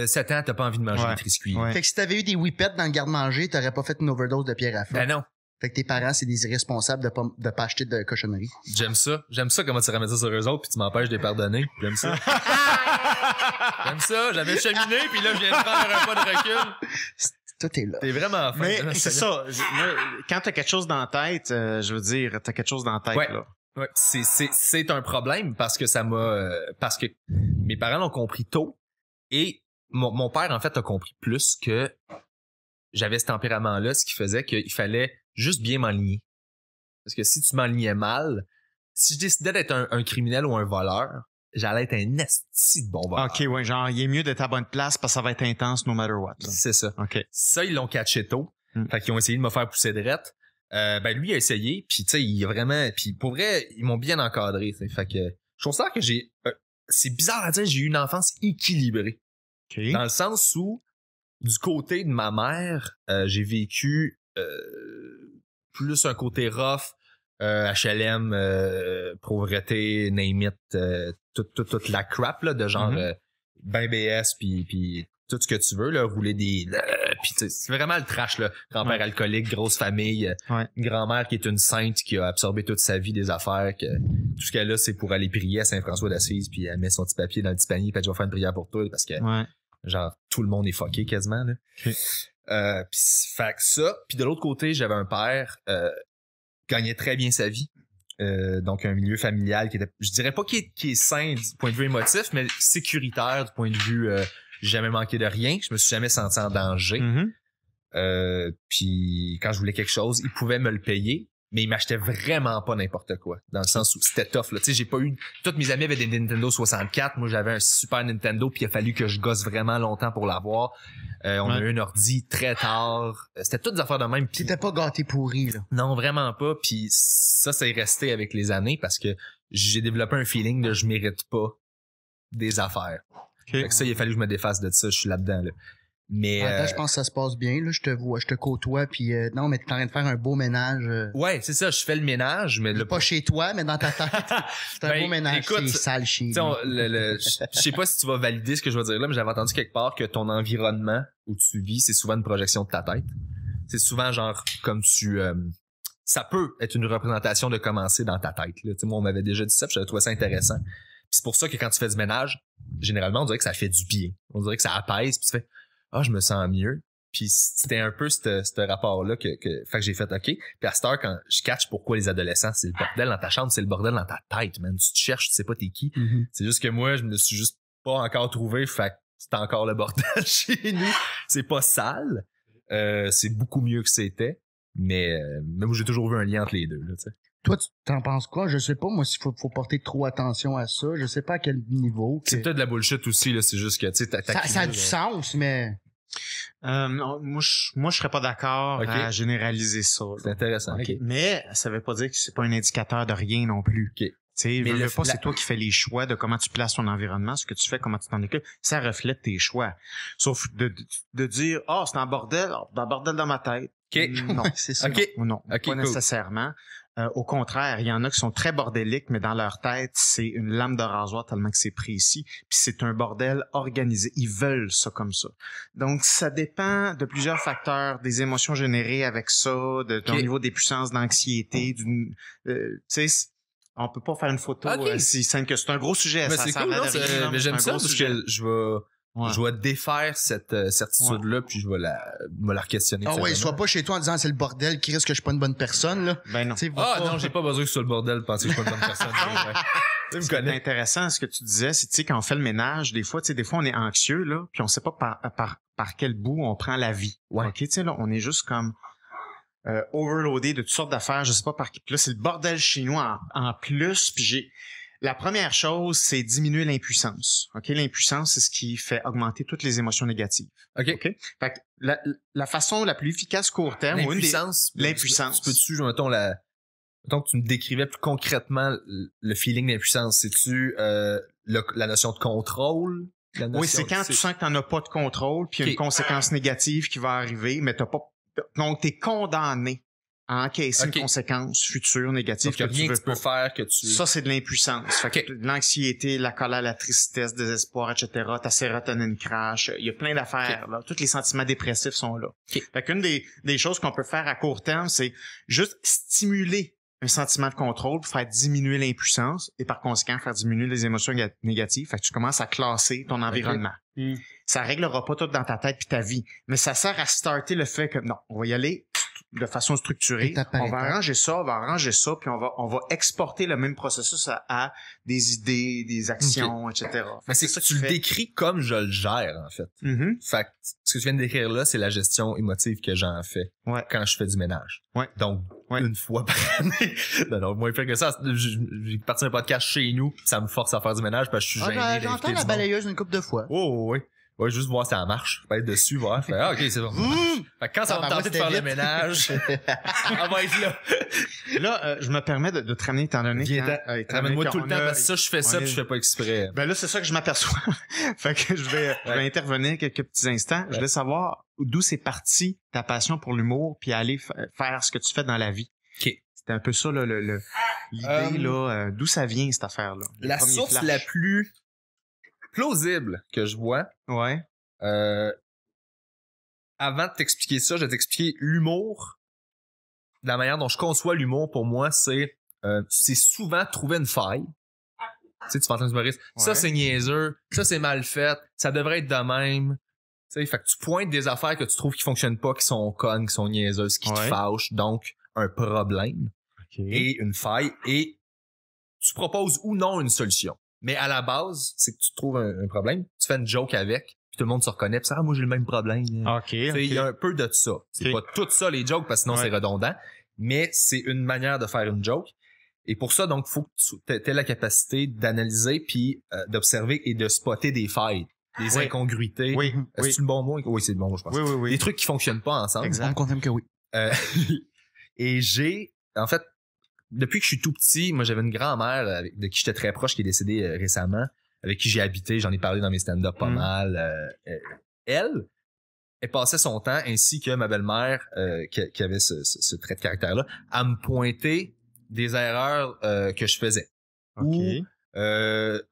ouais, 7 ans, t'as pas envie de manger des triscuits. Fait que si t'avais eu des whippets dans le garde-manger, t'aurais pas fait une overdose de pierre à feu. Ben non. Fait que tes parents, c'est des irresponsables de pas, de pas acheter de cochonneries. J'aime ça. J'aime ça comment tu ramènes ça sur eux autres puis tu m'empêches de les pardonner. J'aime ça. <laughs> J'aime ça. J'avais cheminé puis là, je viens de prendre un pas de recul. Tout est là. T'es vraiment fin. Mais c'est ça. Quand t'as quelque chose dans la tête, euh, je veux dire, t'as quelque chose dans la tête, là. Ouais. C'est, c'est, c'est un problème parce que ça m'a, euh, parce que mes parents l'ont compris tôt et mon, mon père, en fait, a compris plus que j'avais ce tempérament-là, ce qui faisait qu'il fallait juste bien m'aligner. Parce que si tu m'alignais mal, si je décidais d'être un, criminel ou un voleur, j'allais être un esti de bon voleur. OK, ouais, genre, il est mieux d'être à bonne place parce que ça va être intense no matter what. C'est ça. OK. Ça, ils l'ont catché tôt. Hmm. Fait qu'ils ont essayé de me faire pousser de euh, ben, lui, il a essayé, puis tu sais, il a vraiment... Puis pour vrai, ils m'ont bien encadré. Fait que je trouve ça que j'ai... Euh, c'est bizarre à dire, j'ai eu une enfance équilibrée. Dans le sens où, du côté de ma mère, euh, j'ai vécu plus un côté rough, HLM, euh, euh, pauvreté, name euh, toute, la crap de genre mm-hmm. ben BS, puis, tout ce que tu veux, là, rouler des... c'est vraiment le trash, Grand-père alcoolique, grosse famille, grand-mère qui est une sainte qui a absorbé toute sa vie des affaires, que tout ce qu'elle a, c'est pour aller prier à Saint-François d'Assise, puis elle met son petit papier dans le petit panier, puis elle va faire une prière pour toi », parce que... genre tout le monde est fucké quasiment là. Euh, pis, fait que ça. Puis de l'autre côté, j'avais un père euh, qui gagnait très bien sa vie. Euh, donc un milieu familial qui était, je dirais pas qui est, qui est sain du point de vue émotif, mais sécuritaire du point de vue j'ai jamais manqué de rien. Je me suis jamais senti en danger. Mm-hmm. puis quand je voulais quelque chose, il pouvait me le payer mais ils m'achetaient vraiment pas n'importe quoi. Dans le sens où c'était tough, là. Tu j'ai pas eu, toutes mes amis avaient des Nintendo 64. Moi, j'avais un super Nintendo puis il a fallu que je gosse vraiment longtemps pour l'avoir. Euh, on a eu un ordi très tard. Euh, c'était toutes des affaires de même. qui C'était pas gâté pourri, là. Non, vraiment pas. Puis ça, c'est resté avec les années parce que j'ai développé un feeling de je mérite pas des affaires. ça, il a fallu que je me défasse de ça. Je suis là-dedans, là. Mais Attends, euh, je pense que ça se passe bien. Là, je te vois, je te côtoie, puis euh, non, mais tu es en train de faire un beau ménage. Euh. Ouais, c'est ça. Je fais le ménage, mais le pas chez toi, mais dans ta tête. <laughs> c'est un beau ben, ménage. sale chez. Je sais pas si tu vas valider ce que je vais dire là, mais j'avais entendu quelque part que ton environnement où tu vis, c'est souvent une projection de ta tête. C'est souvent genre comme tu. ça peut être une représentation de commencer dans ta tête. Là. Moi, on m'avait déjà dit ça, puis j'avais trouvé ça intéressant. c'est pour ça que quand tu fais du ménage, généralement, on dirait que ça fait du bien. On dirait que ça apaise, puis tu fais ah, je me sens mieux. Puis c'était un peu ce rapport-là que, j'ai fait OK. Puis à cette heure, quand je catch pourquoi les adolescents, c'est le bordel dans ta chambre, c'est le bordel dans ta tête, man. Tu te cherches, tu sais pas t'es qui. Mm-hmm. C'est juste que moi, je me suis juste pas encore trouvé, fait c'est encore le bordel <laughs> chez nous. C'est pas sale. Euh, c'est beaucoup mieux que c'était. Mais euh, même j'ai toujours vu un lien entre les deux. Toi, tu t'en penses quoi? Je sais pas, moi, s'il faut, porter trop attention à ça. Je sais pas à quel niveau. C'est peut-être de la bullshit aussi, là. C'est juste que, tu ça a du sens, mais. Euh, moi, je, moi, je serais pas d'accord à généraliser ça. C'est intéressant. Mais ça veut pas dire que c'est pas un indicateur de rien non plus. T'sais, le, pas, c'est toi qui fais les choix de comment tu places ton environnement, ce que tu fais, comment tu t'en écoutes. Ça reflète tes choix. Sauf de, de, dire, ah, oh, c'est un bordel, ah, un bordel dans ma tête. Non, c'est ça. Okay. Non, <laughs> pas nécessairement. Euh, au contraire, il y en a qui sont très bordéliques, mais dans leur tête, c'est une lame de rasoir tellement que c'est précis. Puis c'est un bordel organisé. Ils veulent ça comme ça. Donc, ça dépend de plusieurs facteurs, des émotions générées avec ça, de ton niveau des puissances d'anxiété, d'une... Euh, tu sais, on peut pas faire une photo euh, si que c'est un gros sujet. Ben, mais c'est mais j'aime ça parce que je vais je vais défaire cette euh, certitude-là, puis je vais la, me la questionner. Ah ouais, sois pas chez toi en disant c'est le bordel, qui risque que je suis pas une bonne personne, là. Ben non. ah non, j'ai pas besoin que ce soit le bordel parce que je suis pas une bonne personne. <laughs> Tu me connais. intéressant, ce que tu disais, c'est, tu sais, quand on fait le ménage, des fois, tu sais, des fois, on est anxieux, là, puis on sait pas par, par, par quel bout on prend la vie. OK, tu sais, là, on est juste comme, euh, overloadé de toutes sortes d'affaires, je sais pas par qui. Puis là, c'est le bordel chinois nous en plus, puis j'ai la première chose, c'est diminuer l'impuissance. Ok, l'impuissance, c'est ce qui fait augmenter toutes les émotions négatives. Fait que la, façon la plus efficace court terme, ben, l'impuissance. Tu la, tu me décrivais plus concrètement le feeling d'impuissance. C'est-tu euh, la notion de contrôle? oui, c'est quand tu sens que tu n'as pas de contrôle, puis a une conséquence négative qui va arriver, mais t'as pas. Donc, tu es condamné OK, encaisser une conséquence future négative que tu peux faire que tu ça c'est de l'impuissance fait que l'anxiété la colère la tristesse désespoir etc ta sérotonine crash il y a plein d'affaires tous les sentiments dépressifs sont là fait qu'une des, choses qu'on peut faire à court terme c'est juste stimuler un sentiment de contrôle pour faire diminuer l'impuissance et par conséquent faire diminuer les émotions négatives fait que tu commences à classer ton environnement hmm. ça réglera pas tout dans ta tête puis ta vie mais ça sert à starter le fait que non on va y aller de façon structurée. On va arranger ça, on va arranger ça, puis on va, on va exporter le même processus à, des idées, des actions, etc. Mais c'est ça que tu le décris comme je le gère, en fait. Mm Fait que ce que tu viens de décrire là, c'est la gestion émotive que j'en fais quand je fais du ménage. Ouais. Donc, une fois par <laughs> année. non, non, moins pire que ça. J'ai parti un podcast chez nous, ça me force à faire du ménage parce que je suis ah, J'entends la balayeuse une couple de fois. Oh, oui. Ouais, juste voir si ça marche. Pas être dessus, voir. ah, ok, c'est bon. Fait quand ça, va tenter ah, de faire le ménage, <laughs> on va être là. Là, euh, je me permets de, de te ramener, étant donné que... Hein, ramène-moi tout le temps, parce que ça, je fais ça, est... je fais pas exprès. Ben là, c'est ça que je m'aperçois. <laughs> fait que je vais, je vais intervenir quelques petits instants. Je vais savoir d'où c'est parti ta passion pour l'humour, puis aller faire ce que tu fais dans la vie. OK. C'était un peu ça, euh, là, l'idée, euh, là, d'où ça vient, cette affaire-là. La source la plus plausible que je vois. Ouais. Euh, avant de t'expliquer ça, je vais t'expliquer l'humour. La manière dont je conçois l'humour pour moi, c'est euh, c'est souvent trouver une faille. Tu sais, tu Ça, c'est niaiseux. Ça, c'est mal fait. Ça devrait être de même. Tu sais, tu pointes des affaires que tu trouves qui fonctionnent pas, qui sont connes, qui sont niaiseuses, qui te fâchent. Donc, un problème et une faille. Et tu proposes ou non une solution. Mais à la base, c'est que tu trouves un, problème, tu fais une joke avec, puis tout le monde se reconnaît, puis ça, ah, moi j'ai le même problème. Ah, OK. Il y a un peu de ça. C'est pas tout ça les jokes, parce que sinon c'est redondant, mais c'est une manière de faire une joke. Et pour ça, donc, faut que tu aies la capacité d'analyser, puis euh, d'observer et de spotter des failles des incongruités. Oui. Est-ce que c'est le bon mot? Oui, c'est le bon mot, je pense. Oui, oui, oui. Des trucs qui fonctionnent pas ensemble. Exact. On confirme que oui. Euh, <laughs> et j'ai, en fait, depuis que je suis tout petit, moi j'avais une grand-mère euh, de qui j'étais très proche qui est décédée euh, récemment, avec qui j'ai habité, j'en ai parlé dans mes stand-up pas mm. mal. Euh, elle, elle passait son temps, ainsi que ma belle-mère, qui, avait ce, trait de caractère-là, à me pointer des erreurs que je faisais. Ou, rien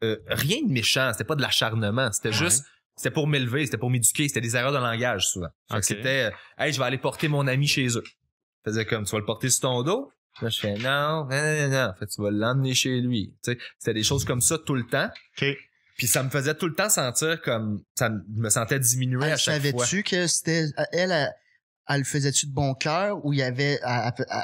de méchant, c'était pas de l'acharnement, c'était juste c'était pour m'élever, c'était pour m'éduquer, c'était des erreurs de langage souvent. C'était, hey, je vais aller porter mon ami chez eux. Faisait comme, tu vas le porter sur ton dos, Là, je fais non, non, non, non. fait, tu vas l'emmener chez lui. c'était des choses comme ça tout le temps. Puis ça me faisait tout le temps sentir comme ça me sentait diminuer ah, à chaque fois. Savais-tu que c'était elle, elle, le faisait-tu de bon cœur ou il y avait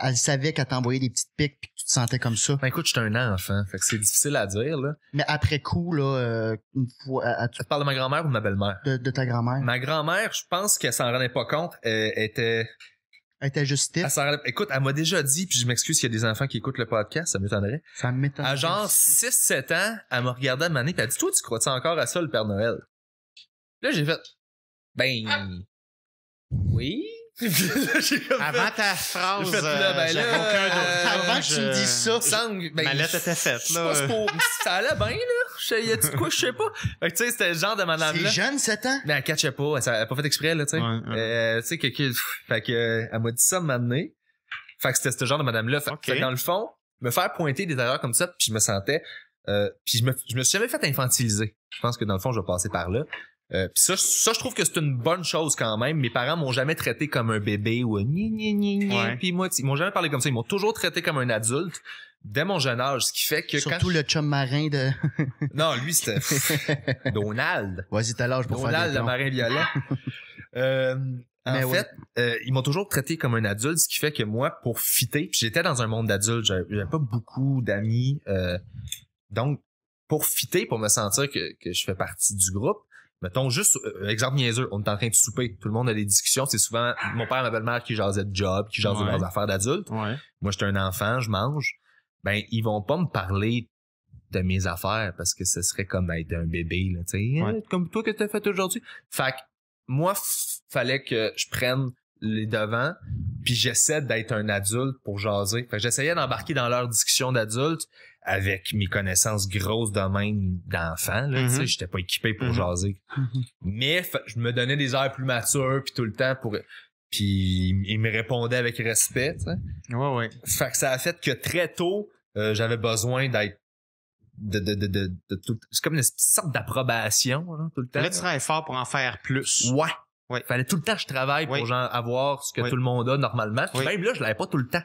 elle, savait qu'elle t'envoyait des petites piques puis tu te sentais comme ça Ben écoute, j'étais un enfant, fait que c'est difficile à dire là. Mais après coup là euh, une fois tu parles de ma grand-mère ou de ma belle-mère de, ta grand-mère. Ma grand-mère, je pense qu'elle s'en rendait pas compte, elle était elle était juste Elle Écoute, elle m'a déjà dit, puis je m'excuse s'il y a des enfants qui écoutent le podcast, ça m'étonnerait. Ça m'étonnerait. À genre 6-7 ans, elle m'a regardé à Mané, puis elle dit Toi, tu crois-tu encore à ça, le Père Noël Là, j'ai fait Ben. Ah. Oui. <laughs> Avant ta phrase, fait, là, ben là, euh, avant que tu me euh, dises ça, sang, ben, ma lettre était faite. Là. ça allait bien, là. Y a-tu de quoi, je sais pas. tu sais, c'était le genre de madame là. C'est jeune, 7 ans? Mais ben, elle catchait pas. Elle, a pas fait exprès, là, tu sais. euh, tu sais, quelqu'un, fait que, euh, elle m'a dit ça de m'amener. Fait que c'était ce genre de madame-là. Fait, okay. dans le fond, me faire pointer des erreurs comme ça, puis je me sentais, euh, puis je me, je me suis jamais fait infantiliser. Je pense que dans le fond, je vais passer par là. Euh, puis ça, ça, je trouve que c'est une bonne chose quand même. Mes parents m'ont jamais traité comme un bébé ou ni ni ni ni. Puis moi, ils m'ont jamais parlé comme ça. Ils m'ont toujours traité comme un adulte dès mon jeune âge, ce qui fait que surtout le chum marin de <laughs> non lui c'était <laughs> Donald. Vas-y t'as l'âge pour Donald le marin violet. <laughs> euh, en fait, euh, ils m'ont toujours traité comme un adulte, ce qui fait que moi, pour fitter, puis j'étais dans un monde d'adulte, j'avais pas beaucoup d'amis, euh, donc pour fitter, pour me sentir que je fais partie du groupe, Mettons juste, euh, exemple niaiseux, on est en train de souper, tout le monde a des discussions, c'est souvent mon père et ma belle-mère qui jasaient de job, qui jasaient leurs affaires d'adultes. Moi, j'étais un enfant, je mange. Ben, ils vont pas me parler de mes affaires parce que ce serait comme être un bébé, là, tu sais, comme toi que t'as fait aujourd'hui. Fait que, moi, fallait que je prenne les devants, puis j'essaie d'être un adulte pour jaser. Fait que j'essayais d'embarquer dans leur discussion d'adultes, avec mes connaissances grosses de même d'enfant. Mm J'étais pas équipé pour mhm. jaser. Mhm. Mais je me donnais des heures plus matures puis tout le temps pour. Puis il me répondait avec respect. Ouais, Fait ça a fait que très tôt, euh, j'avais besoin d'être de, tout... C'est comme une sorte d'approbation tout le temps. Là, tu travailles fort pour en faire plus. Ouais. ouais. Fallait tout le temps que je travaille pour avoir ce que tout le monde a normalement. même là, je l'avais pas tout le temps.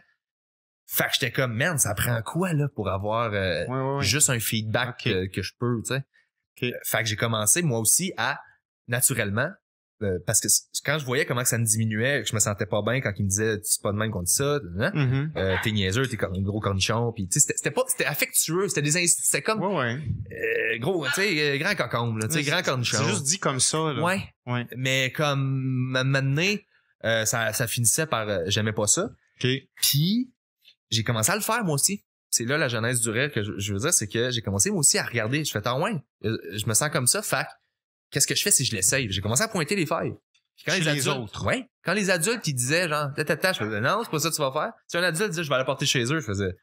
Fait que j'étais comme, Merde, ça prend quoi, là, pour avoir euh, juste un feedback euh, que je peux, tu sais. Euh, fait que j'ai commencé, moi aussi, à, naturellement, parce que quand je voyais comment que ça me diminuait, que je me sentais pas bien quand il me disait, tu pas de même contre ça, tu hein? mm-hmm. t'es niaiseux, t'es comme un gros cornichon, puis tu sais, c'était pas, c'était affectueux, c'était des c'était comme, gros, tu sais, grand cocombe, tu sais, grand cornichon. C'est juste dit comme ça, là. Ouais. Mais comme, à un moment donné, ça, ça finissait par, j'aimais pas ça. Okay. Puis, j'ai commencé à le faire moi aussi. C'est là la jeunesse du rêve que je, veux dire, c'est que j'ai commencé moi aussi à regarder. Je fais tant ah ouais, euh, je me sens comme ça, fac. Qu'est-ce que je fais si je l'essaye? J'ai commencé à pointer les failles. quand Chez les, autres. Ouais, quand les adultes, ils disaient genre, tata, je faisais, non, c'est pas ça que tu vas faire. Si un adulte disait, je vais aller porter chez eux, je faisais, tu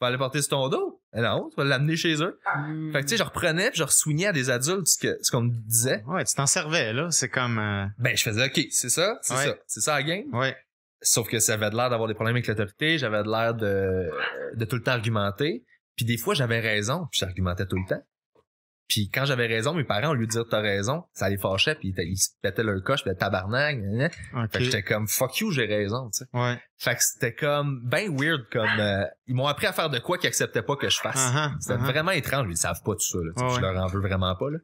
vas aller porter sur ton dos? Eh non, tu vas l'amener chez eux. Ah. Fait que tu sais, je reprenais puis je ressouignais à des adultes ce ce qu'on me disait. Ouais, tu t'en servais là, c'est comme. Euh, ben je faisais ok, c'est ça, c'est ça, c'est ça la game. Ouais. Sauf que ça avait l'air d'avoir des problèmes avec l'autorité, j'avais l'air de, tout le temps argumenter. Puis des fois, j'avais raison, puis j'argumentais tout le temps. Puis quand j'avais raison, mes parents, au lui de dire t'as raison, ça les fâchait, puis ils se pétaient leur coche, puis tabarnak. Okay. Fait que j'étais comme fuck you, j'ai raison, tu sais. Fait que c'était comme ben weird comme euh, ils m'ont appris à faire de quoi qu'ils acceptaient pas que je fasse. Uh-huh, c'était uh-huh. vraiment étrange, ils savent pas tout ça je leur en veux vraiment pas là.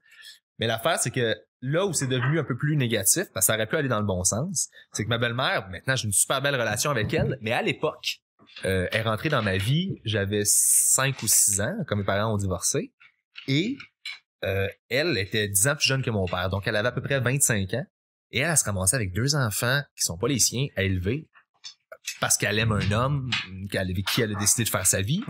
Mais l'affaire, c'est que là où c'est devenu un peu plus négatif, parce que ça aurait pu aller dans le bon sens, c'est que ma belle-mère, maintenant, j'ai une super belle relation avec elle, mais à l'époque, euh, elle est rentrée dans ma vie, j'avais 5 ou 6 ans, quand mes parents ont divorcé, et euh, elle était 10 ans plus jeune que mon père, donc elle avait à peu près 25 ans, et elle, se ramassait avec deux enfants qui sont pas les siens à élever, parce qu'elle aime un homme avec qui elle a décidé de faire sa vie.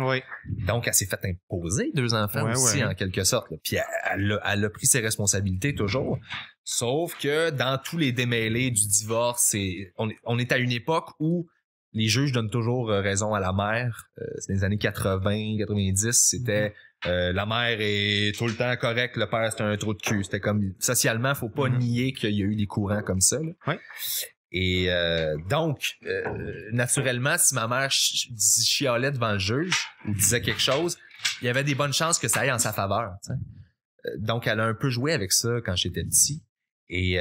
Donc, elle s'est fait imposer deux enfants aussi, en quelque sorte. Puis, elle, a, pris ses responsabilités toujours. Sauf que dans tous les démêlés du divorce, on, est, à une époque où les juges donnent toujours euh, raison à la mère. C'était euh, c'est les années 80, 90, c'était... Mm-hmm. Euh, la mère est tout le temps correcte, le père c'était un trou de cul. C'était comme socialement, faut pas mm-hmm. nier qu'il y a eu des courants comme ça. Oui. Et euh, donc, euh, naturellement, si ma mère ch chialait devant le juge ou disait quelque chose, il y avait des bonnes chances que ça aille en sa faveur. Euh, donc, elle a un peu joué avec ça quand j'étais petit. Et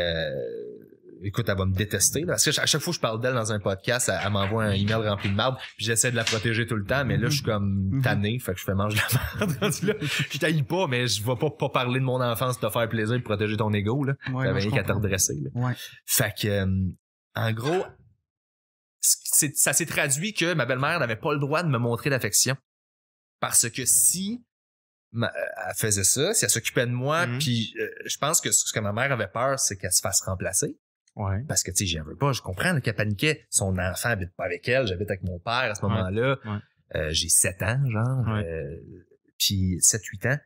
écoute, elle va me détester. parce que à chaque fois que je parle d'elle dans un podcast, elle, m'envoie un email rempli de marbre. J'essaie de la protéger tout le temps, mais là, je suis comme mm-hmm. Mm-hmm. tanné. Fait que je fais manger de la merde. <laughs> je taille pas, mais je vais pas, parler de mon enfance, te faire plaisir, protéger ton ego. Là. Ouais, rien qu'à Ouais. Fait que, en gros, ça s'est traduit que ma belle-mère n'avait pas le droit de me montrer d'affection. Parce que si euh, elle faisait ça, si elle s'occupait de moi, mhm. puis euh, je pense que ce que ma mère avait peur, c'est qu'elle se fasse remplacer. Ouais. Parce que, tu sais, j'y veux pas. Je comprends qu'elle paniquait. Son enfant habite pas avec elle. J'habite avec mon père à ce moment-là. Euh, j'ai 7 ans, genre. puis 7-8 ans.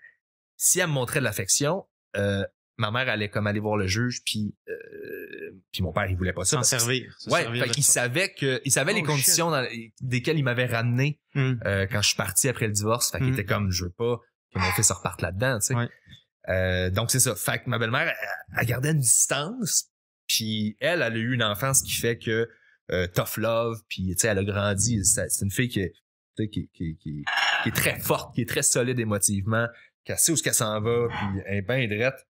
Si elle me montrait de l'affection, euh, ma mère allait comme aller voir le juge puis euh, puis mon père il voulait pas ça s'en servir ouais fait il savait que il savait les oh, conditions dans, desquelles il m'avait ramené hmm. euh, quand je suis parti après le divorce fait qu'il hmm. était comme je veux pas que mon fils reparte là-dedans tu sais euh, donc c'est ça fait que ma belle-mère elle, gardait une distance puis elle elle a eu une enfance qui fait que tough love puis tu sais elle a grandi c'est une fille qui est, qui, est très forte qui est très solide émotivement qui sait où ce qu'elle s'en va puis elle est bien drette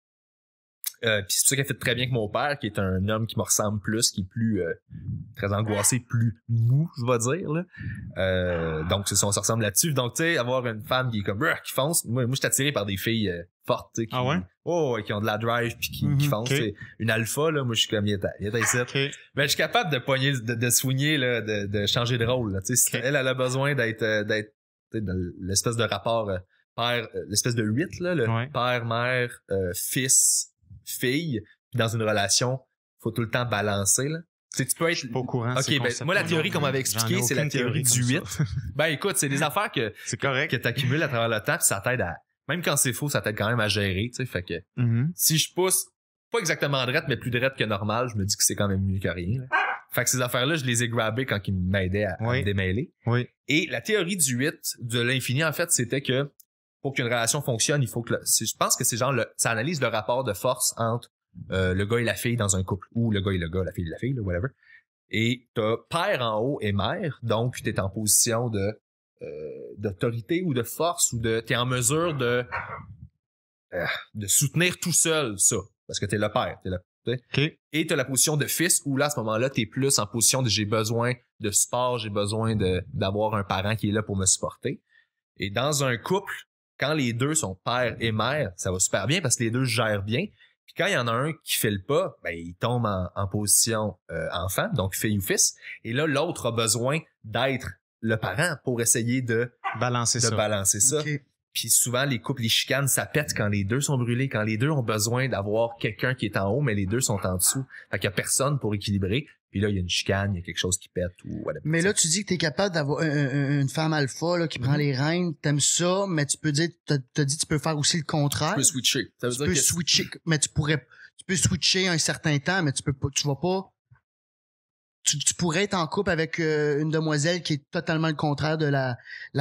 euh, puis c'est ça qu'elle fait très bien avec mon père, qui est un homme qui me ressemble plus, qui est plus euh, très angoissé, plus mou, je vais dire. Là. Euh, donc c'est ça, on se ressemble là-dessus. Donc tu sais, avoir une femme qui est comme qui fonce. Moi, moi je suis attiré par des filles euh, fortes, qui, ah ouais? Oh, qui ont de la drive puis qui, qui mhm, foncent. Une alpha là, moi je suis comme il est Mais je suis capable de poigner, de, de soigner là, de, de changer de rôle. Là, sais elle, elle a besoin d'être euh, d'être dans l'espèce de rapport père, l'espèce de huit là, le père, mère, fils, fille, puis dans une relation, faut tout le temps balancer, là. tu peux être. au courant. Ok, ben, moi, la théorie qu'on m'avait expliquée, c'est la théorie, du 8. <laughs> ben, écoute, c'est des <laughs> affaires que. C'est correct. Que t'accumules à travers le temps, ça t'aide à. Même quand c'est faux, ça t'aide quand même à gérer, tu sais. Fait que. Mm-hmm. Si je pousse, pas exactement droite, mais plus droite que normal, je me dis que c'est quand même mieux que rien, là. Fait que ces affaires-là, je les ai grabées quand ils m'aidaient à, me démêler. Et la théorie du 8, de l'infini, en fait, c'était que pour qu'une relation fonctionne, il faut que je pense que c'est genre ça analyse le rapport de force entre euh, le gars et la fille dans un couple ou le gars et le gars, la fille et la fille, whatever. Et t'as père en haut et mère, donc tu es en position de euh, d'autorité ou de force ou de es en mesure de euh, de soutenir tout seul ça parce que tu es le père, Et tu as la position de fils où là, à ce moment-là, tu es plus en position de j'ai besoin de support, j'ai besoin d'avoir un parent qui est là pour me supporter. Et dans un couple, quand les deux sont père et mère, ça va super bien parce que les deux gèrent bien. Puis quand il y en a un qui fait le pas, ben, il tombe en, position euh, enfant, donc fille ou fils. Et là, l'autre a besoin d'être le parent pour essayer de balancer de ça. Balancer ça. Puis souvent, les couples, les chicanes, ça pète quand les deux sont brûlés, quand les deux ont besoin d'avoir quelqu'un qui est en haut, mais les deux sont en dessous. Fait qu'il n'y a personne pour équilibrer. Puis là, il y a une chicane, il y a quelque chose qui pète ou whatever. Mais là, tu dis que tu es capable d'avoir une, femme alpha là, qui prend mm-hmm. les rênes, t'aimes ça, mais tu peux dire, t'as dit tu peux faire aussi le contraire. Tu peux switcher. tu peux switcher, mais tu pourrais, tu peux switcher un certain temps, mais tu peux pas, tu vas pas. Tu, pourrais être en couple avec euh, une demoiselle qui est totalement le contraire de la,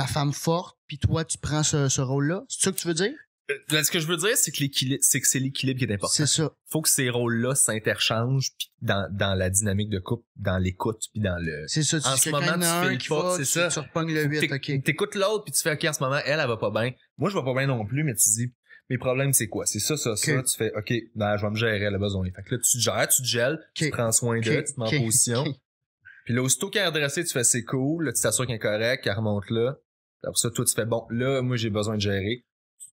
femme forte, puis toi, tu prends ce, ce rôle-là. C'est ça que tu veux dire? Là, euh, ce que je veux dire, c'est que l'équilibre, c'est que c'est l'équilibre qui est important. C'est ça. Faut que ces rôles-là s'interchangent puis dans, dans la dynamique de couple, dans l'écoute puis dans le. C'est ça. Tu en ce moment, tu fais le c'est ça. Tu le 8, ok. T'écoutes l'autre puis tu fais ok en ce moment, elle, elle va pas bien. Moi, je vais pas bien non plus, mais tu dis mes problèmes c'est quoi C'est ça, ça, ça. Tu fais ok, ben, je vais me gérer a besoin. Fait que là, tu te gères, tu te gèles, tu prends soin de d'eux, tu te mets en position. Puis là, aussitôt qu'elle est redressée, tu fais c'est cool, là, tu t'assures qu'elle est correcte, qu'elle remonte là. Après ça, toi, tu fais bon, là, moi, j'ai besoin de gérer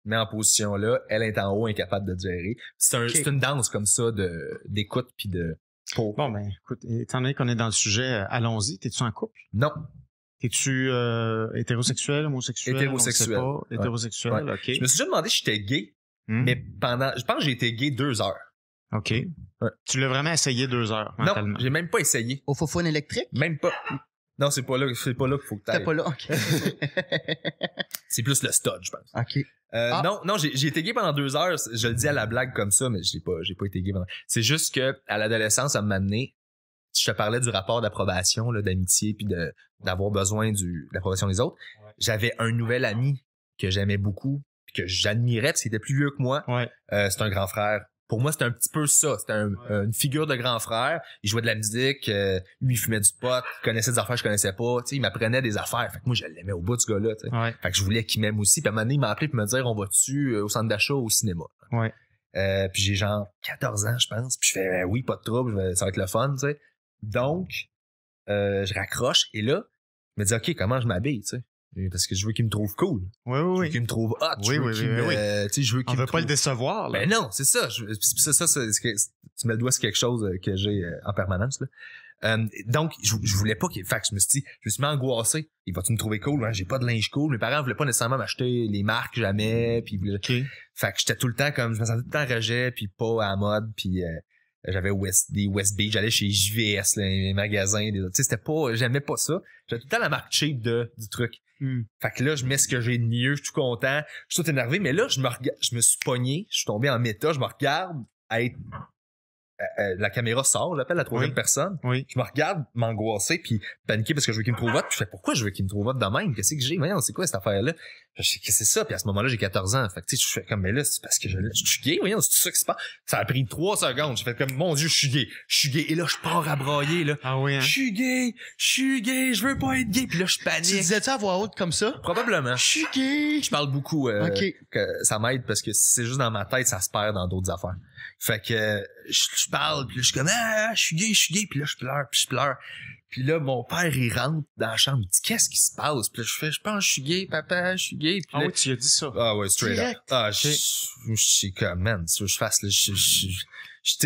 mais en position là, elle est en haut, incapable de gérer. C'est une danse comme ça de d'écoute puis de Bon, ben écoute, étant donné qu'on est dans le sujet, euh, allons-y. T'es-tu en couple? Non. T'es-tu euh, hétérosexuel, homosexuel? Hétérosexuel. Hétérosexuel, OK. Je me suis déjà demandé si j'étais gay, hmm? mais pendant. Je pense que j'ai été gay deux heures. OK. Tu l'as vraiment essayé deux heures. Non, j'ai même pas essayé. Au faux électrique? Même pas. Non, c'est pas là, c'est pas là qu'il faut que t'ailles. T'es pas là, ok. <laughs> c'est plus le stud, je pense. Ok. Euh, ah. Non, non, j'ai été gay pendant deux heures. Je le dis à la blague comme ça, mais j'ai pas, j'ai pas été gay pendant. C'est juste que à l'adolescence, ça m'a amené. Je te parlais du rapport d'approbation, d'amitié, puis de d'avoir besoin du l'approbation des autres. J'avais un nouvel ami que j'aimais beaucoup, que j'admirais, parce qu'il était plus vieux que moi. Euh, c'est un grand frère pour moi, c'était un petit peu ça. C'était euh, une figure de grand frère. Il jouait de la musique, euh, lui, il fumait du pot, il connaissait des affaires que je connaissais pas. sais, il m'apprenait des affaires. Fait que moi, je l'aimais au bout de ce gars-là. Ouais. Fait que je voulais qu'il m'aime aussi. Puis à un moment il m'a appelé pour me dire on va-tu euh, au centre d'achat au cinéma? Ouais. Euh, puis j'ai genre 14 ans, je pense. Puis je fais ben oui, pas de trouble, ça va être le fun, tu sais. Donc, je raccroche et là, il me dit, OK, comment je m'habille, tu sais parce que je veux qu'il me trouve cool. Oui, oui, oui. Je veux qu'il me trouve hot. Oui, oui, oui, euh, Tu sais, je veux qu'il On veut pas le décevoir. Là. Ben non, c'est ça. Je... ça, ça c'est... tu me le dois, c'est quelque chose euh, que j'ai euh, en permanence. Là. Euh, donc, je, je, voulais pas qu'il. Fait que je me suis dit, je me suis mis angoissé. Il va-tu me trouver cool? Hein? J'ai pas de linge cool. Mes parents voulaient pas nécessairement m'acheter les marques jamais. Mm. Puis, Fait que j'étais tout le temps comme, je me sentais tout le temps rejet, puis pas à la mode. Puis, j'avais des West Beach, j'allais chez JVS, les magasins, des autres. c'était pas, j'aimais pas ça. J'avais tout le temps la marque cheap de, du truc. Hmm. Fait que là, je mets ce que j'ai de mieux, je suis tout content, je suis tout énervé, mais là, je me je me suis pogné, je suis tombé en méta, je me regarde à être, euh, euh, la caméra sort, j'appelle la troisième personne. Oui. Je me regarde m'angoisser puis paniquer parce que je veux qu'il me trouve Puis Je fais pourquoi je veux qu'il me votre de même? Qu'est-ce que j'ai? Voyons, c'est quoi cette affaire-là? c'est ça. Puis à ce moment-là, j'ai 14 ans. Fait que, tu sais, je fais comme, mais là, c'est parce que je, je suis gay, voyons, c'est ça qui se passe. Ça a pris trois secondes. J'ai fait comme, mon Dieu, je suis gay. Je suis gay. Et là, je pars à brailler, là. Ah oui, hein? Je suis gay. Je suis gay. Je veux pas être gay. Puis là, je panique. Tu disais ça à voix haute comme ça? Probablement. Je suis gay. Je parle beaucoup. Euh, que ça m'aide parce que c'est juste dans ma tête, ça se perd dans d'autres affaires. Fait que, je, parle, puis là, je suis comme, ah, je suis gay, je suis gay. Puis là, je pleure, puis je pleure. Puis là, mon père, il rentre dans la chambre, il dit Qu'est-ce qui se passe Puis là, je fais Je pense je suis gay, papa, je suis gay. ah oui, tu lui as dit ça. Ah ouais, straight up. Ah, je, suis comme, man, tu que je fasse, là, je,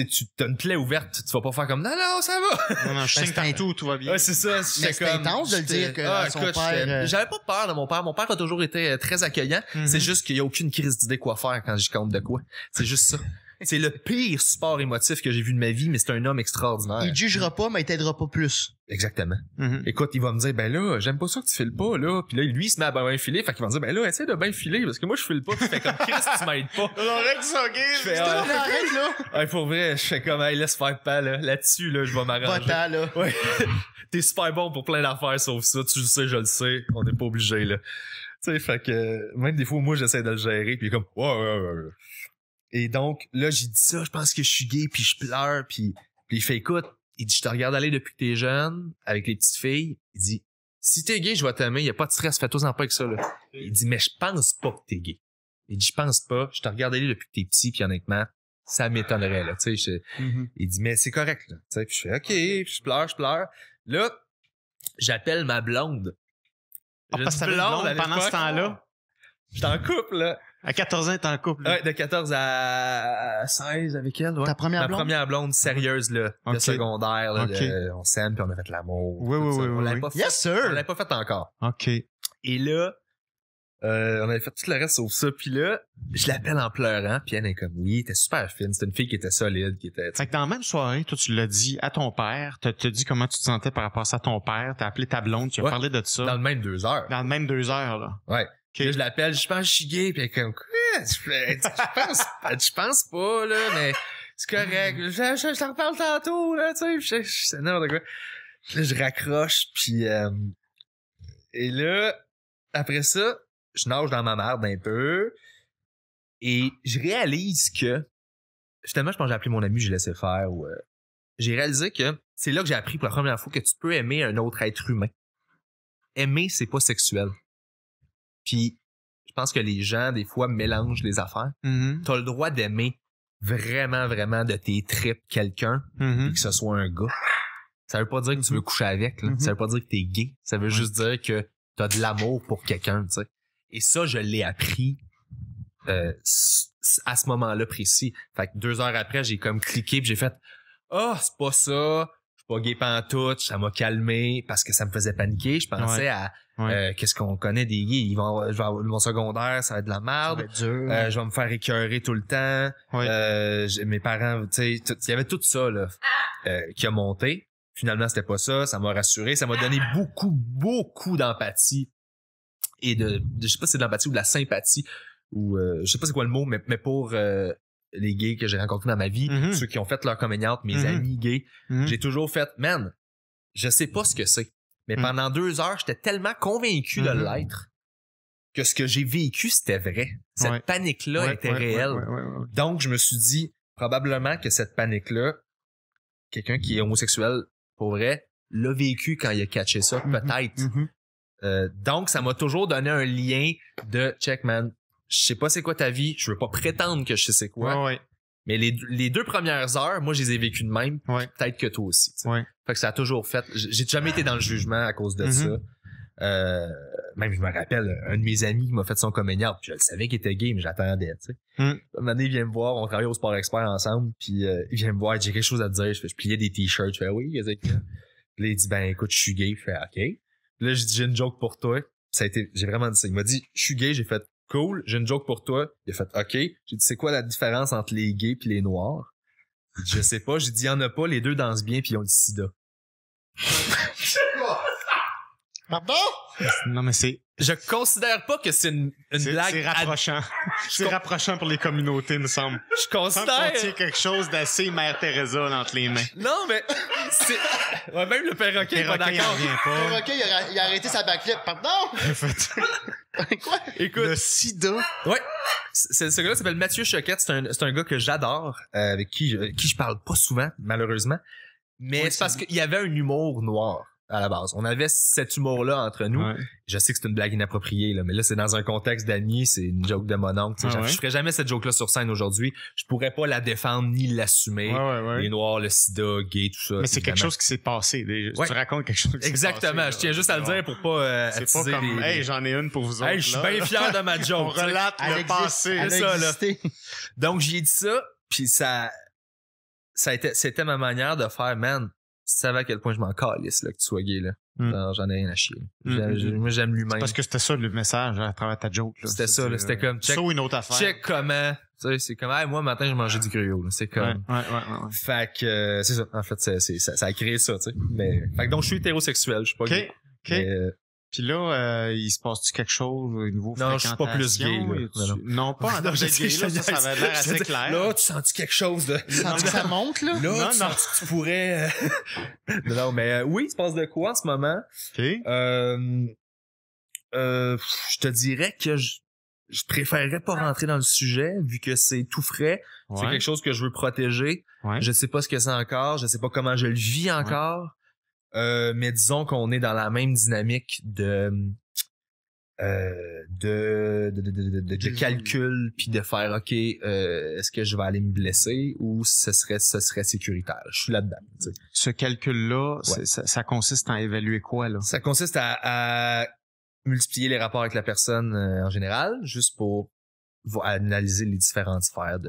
tu t'as une plaie ouverte, tu vas pas faire comme non non ça va. Non non, je ben, suis que tout, tout va bien. Ouais, c'est ça, c'est intense de le dire que ah, son père euh, j'avais pas peur de mon père, mon père a toujours été euh, très accueillant, c'est mhm. juste qu'il y a aucune crise d'idée quoi faire quand j'y compte de quoi. C'est juste ça. C'est le pire sport émotif que j'ai vu de ma vie, mais c'est un homme extraordinaire. Il jugera pas, mais il t'aidera pas plus. Exactement. Mm-hmm. Écoute, il va me dire, ben là, j'aime pas ça que tu files pas, là. Puis là, lui, il se met à ben filer. Fait qu'il va me dire, ben là, essaie de ben filer, parce que moi, je file pas. Puis fait comme, Chris, tu m'aides pas. L'oreille <laughs> qui Je fais, ah, là. Ouais, pour vrai, je fais comme, hey, laisse faire pas, là. Là-dessus, là, je vais m'arranger. Pas là. <laughs> T'es super bon pour plein d'affaires, sauf ça. Tu le sais, je le sais. On n'est pas obligé, là. Tu sais, fait que, même des fois, moi, j'essaie de le gérer. Puis comme, ouais, ouais. Et donc, là, j'ai dit ça, je pense que je suis gay, puis je pleure, puis, puis il fait, écoute, il dit, je te regarde aller depuis que t'es jeune, avec les petites filles. Il dit, si t'es gay, je vais t'aimer, il y a pas de stress, fais-toi-en pas avec ça, là. Il dit, mais je pense pas que t'es gay. Il dit, je pense pas, je te regarde aller depuis que t'es petit, puis honnêtement, ça m'étonnerait, là, tu sais. Mm-hmm. Il dit, mais c'est correct, là. Tu sais, puis je fais, OK, je pleure, je pleure. Là, j'appelle ma blonde. Ah, blonde, blonde pendant ce temps-là. Je t'en couple, là. À 14 ans, t'es en couple. Ouais, de 14 à 16 avec elle. Ouais. Ta première blonde. La première blonde sérieuse, là, de secondaire. Là, on s'aime, puis on a fait l'amour. Oui, oui, oui. On oui, l'avait pas fait. sir! On l'a pas fait encore. OK. Et là, euh, on avait fait tout le reste sauf ça. Puis là, je l'appelle en pleurant, puis elle est comme, oui, t'es super fine. C'était une fille qui était solide, qui était... Fait que dans la même soirée, toi, tu l'as dit à ton père, t'as te dit comment tu te sentais par rapport à ça à ton père, t'as appelé ta blonde, tu as parlé de ça. Dans le même deux heures. Dans le même deux heures, là. Ouais. Là, je l'appelle, je pense que je suis gay, puis elle est comme, quoi? Je pense, je pense pas, là, mais c'est correct. Je, je, t'en reparle tantôt, là, tu sais, je, je, je raccroche, puis euh, et là, après ça, je nage dans ma merde un peu, et je réalise que, finalement, je pense que j'ai appelé mon ami, j'ai laissé faire, ou euh, j'ai réalisé que c'est là que j'ai appris pour la première fois que tu peux aimer un autre être humain. Aimer, c'est pas sexuel. Puis je pense que les gens, des fois, mélangent les affaires. Mm-hmm. T'as le droit d'aimer vraiment, vraiment de tes tripes quelqu'un, et mm-hmm. que ce soit un gars. Ça veut pas dire que tu veux mm-hmm. coucher avec, là. ça veut pas dire que t'es gay. Ça veut juste dire que t'as de l'amour pour quelqu'un, tu sais. Et ça, je l'ai appris euh, à ce moment-là précis. Fait que deux heures après, j'ai comme cliqué j'ai fait Ah, oh, c'est pas ça, je suis pas gay pantoute, ça m'a calmé parce que ça me faisait paniquer. Je pensais à euh, qu'est-ce qu'on connaît des gays Ils vont, je vais mon secondaire, ça va être de la merde. Euh, je vais me faire écœurer tout le temps. Euh, mes parents, tu sais, il y avait tout ça là qui a monté. Finalement, c'était pas ça. Ça m'a rassuré. Ça m'a donné beaucoup, beaucoup d'empathie et de, je sais pas si c'est de l'empathie ou de la sympathie ou je sais pas c'est quoi le mot, mais, mais pour les gays que j'ai rencontrés dans ma vie, mhm. ceux qui ont fait leur coming out, mes mhm. amis gays, mhm. j'ai toujours fait, man, je sais pas ce que c'est. Mais hum. pendant deux heures, j'étais tellement convaincu de l'être que ce que j'ai vécu, c'était vrai. Cette panique-là était réelle. Donc, je me suis dit, probablement que cette panique-là, quelqu'un qui est homosexuel, pour vrai, l'a vécu quand il a catché ça, peut-être. Euh, donc, ça m'a toujours donné un lien de check, man. Je sais pas c'est quoi ta vie, je veux pas prétendre que je sais c'est quoi, mais les, les, deux premières heures, moi, je les ai vécues de même. Peut-être que toi aussi. Ouais. Fait que ça a toujours fait. J'ai jamais été dans le jugement à cause de mm-hmm. ça. Euh, même je me rappelle, un de mes amis m'a fait son coming puis je le savais qu'il était gay, mais j'attendais. Tu mm. Un moment il vient me voir, on travaille au Sport Expert ensemble, puis euh, il vient me voir, j'ai quelque chose à te dire. Je, fais, je pliais des t-shirts, je fais oui. Mm. Il dit, il dit ben écoute, je suis gay. Je fais ok. Puis là, j'ai dis « j'ai une joke pour toi. Ça a été, j'ai vraiment dit ça. Il m'a dit je suis gay. J'ai fait cool, j'ai une joke pour toi. Il a fait, OK. J'ai dit, c'est quoi la différence entre les gays et les noirs? je sais pas. J'ai dit, y en a pas, les deux dansent bien puis ils ont le sida. Pardon? Non, mais c'est. Je considère pas que c'est une, blague. C'est rapprochant. <laughs> c'est rapprochant pour les communautés, il me semble. Je considère. tient quelque chose d'assez Mère Teresa entre les mains. Non, mais. Ouais, même le perroquet, le perroquet il a, arrêté sa backflip. Pardon? <laughs> Quoi? Écoute. Le sida. Ouais. Ce, gars-là s'appelle Mathieu Choquette. C'est un, un, gars que j'adore, euh, avec qui, je qui je parle pas souvent, malheureusement. Mais c'est parce qu'il y avait un humour noir à la base. On avait cet humour-là entre nous. Je sais que c'est une blague inappropriée, là, mais là, c'est dans un contexte d'amis, c'est une joke de mon oncle. Ah Je ferais jamais cette joke-là sur scène aujourd'hui. Je pourrais pas la défendre ni l'assumer. Les Noirs, le sida, gay, tout ça. Mais c'est quelque chose qui s'est passé. Tu racontes quelque chose qui s'est Passé, je tiens juste à le dire pour pas euh, C'est pas comme, hey, j'en ai une pour vous autres. Hey, je suis bien fier de ma <laughs> joke. On relate le passé. C'est ça, là. Donc, j'ai dit ça, puis ça, ça c'était ma manière de faire, man, savais à quel point je m'en calisse là, que tu sois gay. Là. Mm. J'en ai rien à chier. Mm, mm, moi, j'aime l'humain. Parce que c'était ça le message hein, à travers ta joke. C'était ça. là. c'était euh, comme check, une autre affaire. check comment. C'est comme hey, moi, matin, je mangeais du griot. C'est comme. Ouais, ouais, ouais, fait que euh, c'est ça. En fait, c'est, ça, a créé ça. tu sais Mais, fait que donc, je suis hétérosexuel. Je suis pas gay. Okay. Euh, puis là, euh, il se passe-tu quelque chose au niveau Non, je suis pas plus gay. Non. pas <laughs> en objectif. là, ça, m'a l'air assez clair. Là, tu sens-tu quelque chose de... Tu ça monte, là? non, tu non. tu pourrais... Euh, <laughs> non, mais euh, oui, il se passe de quoi en ce moment? Euh, euh, je te dirais que je, préférerais pas rentrer dans le sujet vu que c'est tout frais. C'est quelque chose que je veux protéger. Je Je sais pas ce que c'est encore. Je sais pas comment je le vis encore. Euh, mais disons qu'on est dans la même dynamique de euh, de, de, de, de, calcul puis de faire ok euh, est-ce que je vais aller me blesser ou ce serait ce serait sécuritaire je suis là dedans ce calcul là ça, consiste à évaluer quoi là ça consiste à, multiplier les rapports avec la personne en général juste pour va analyser les différentes sphères de.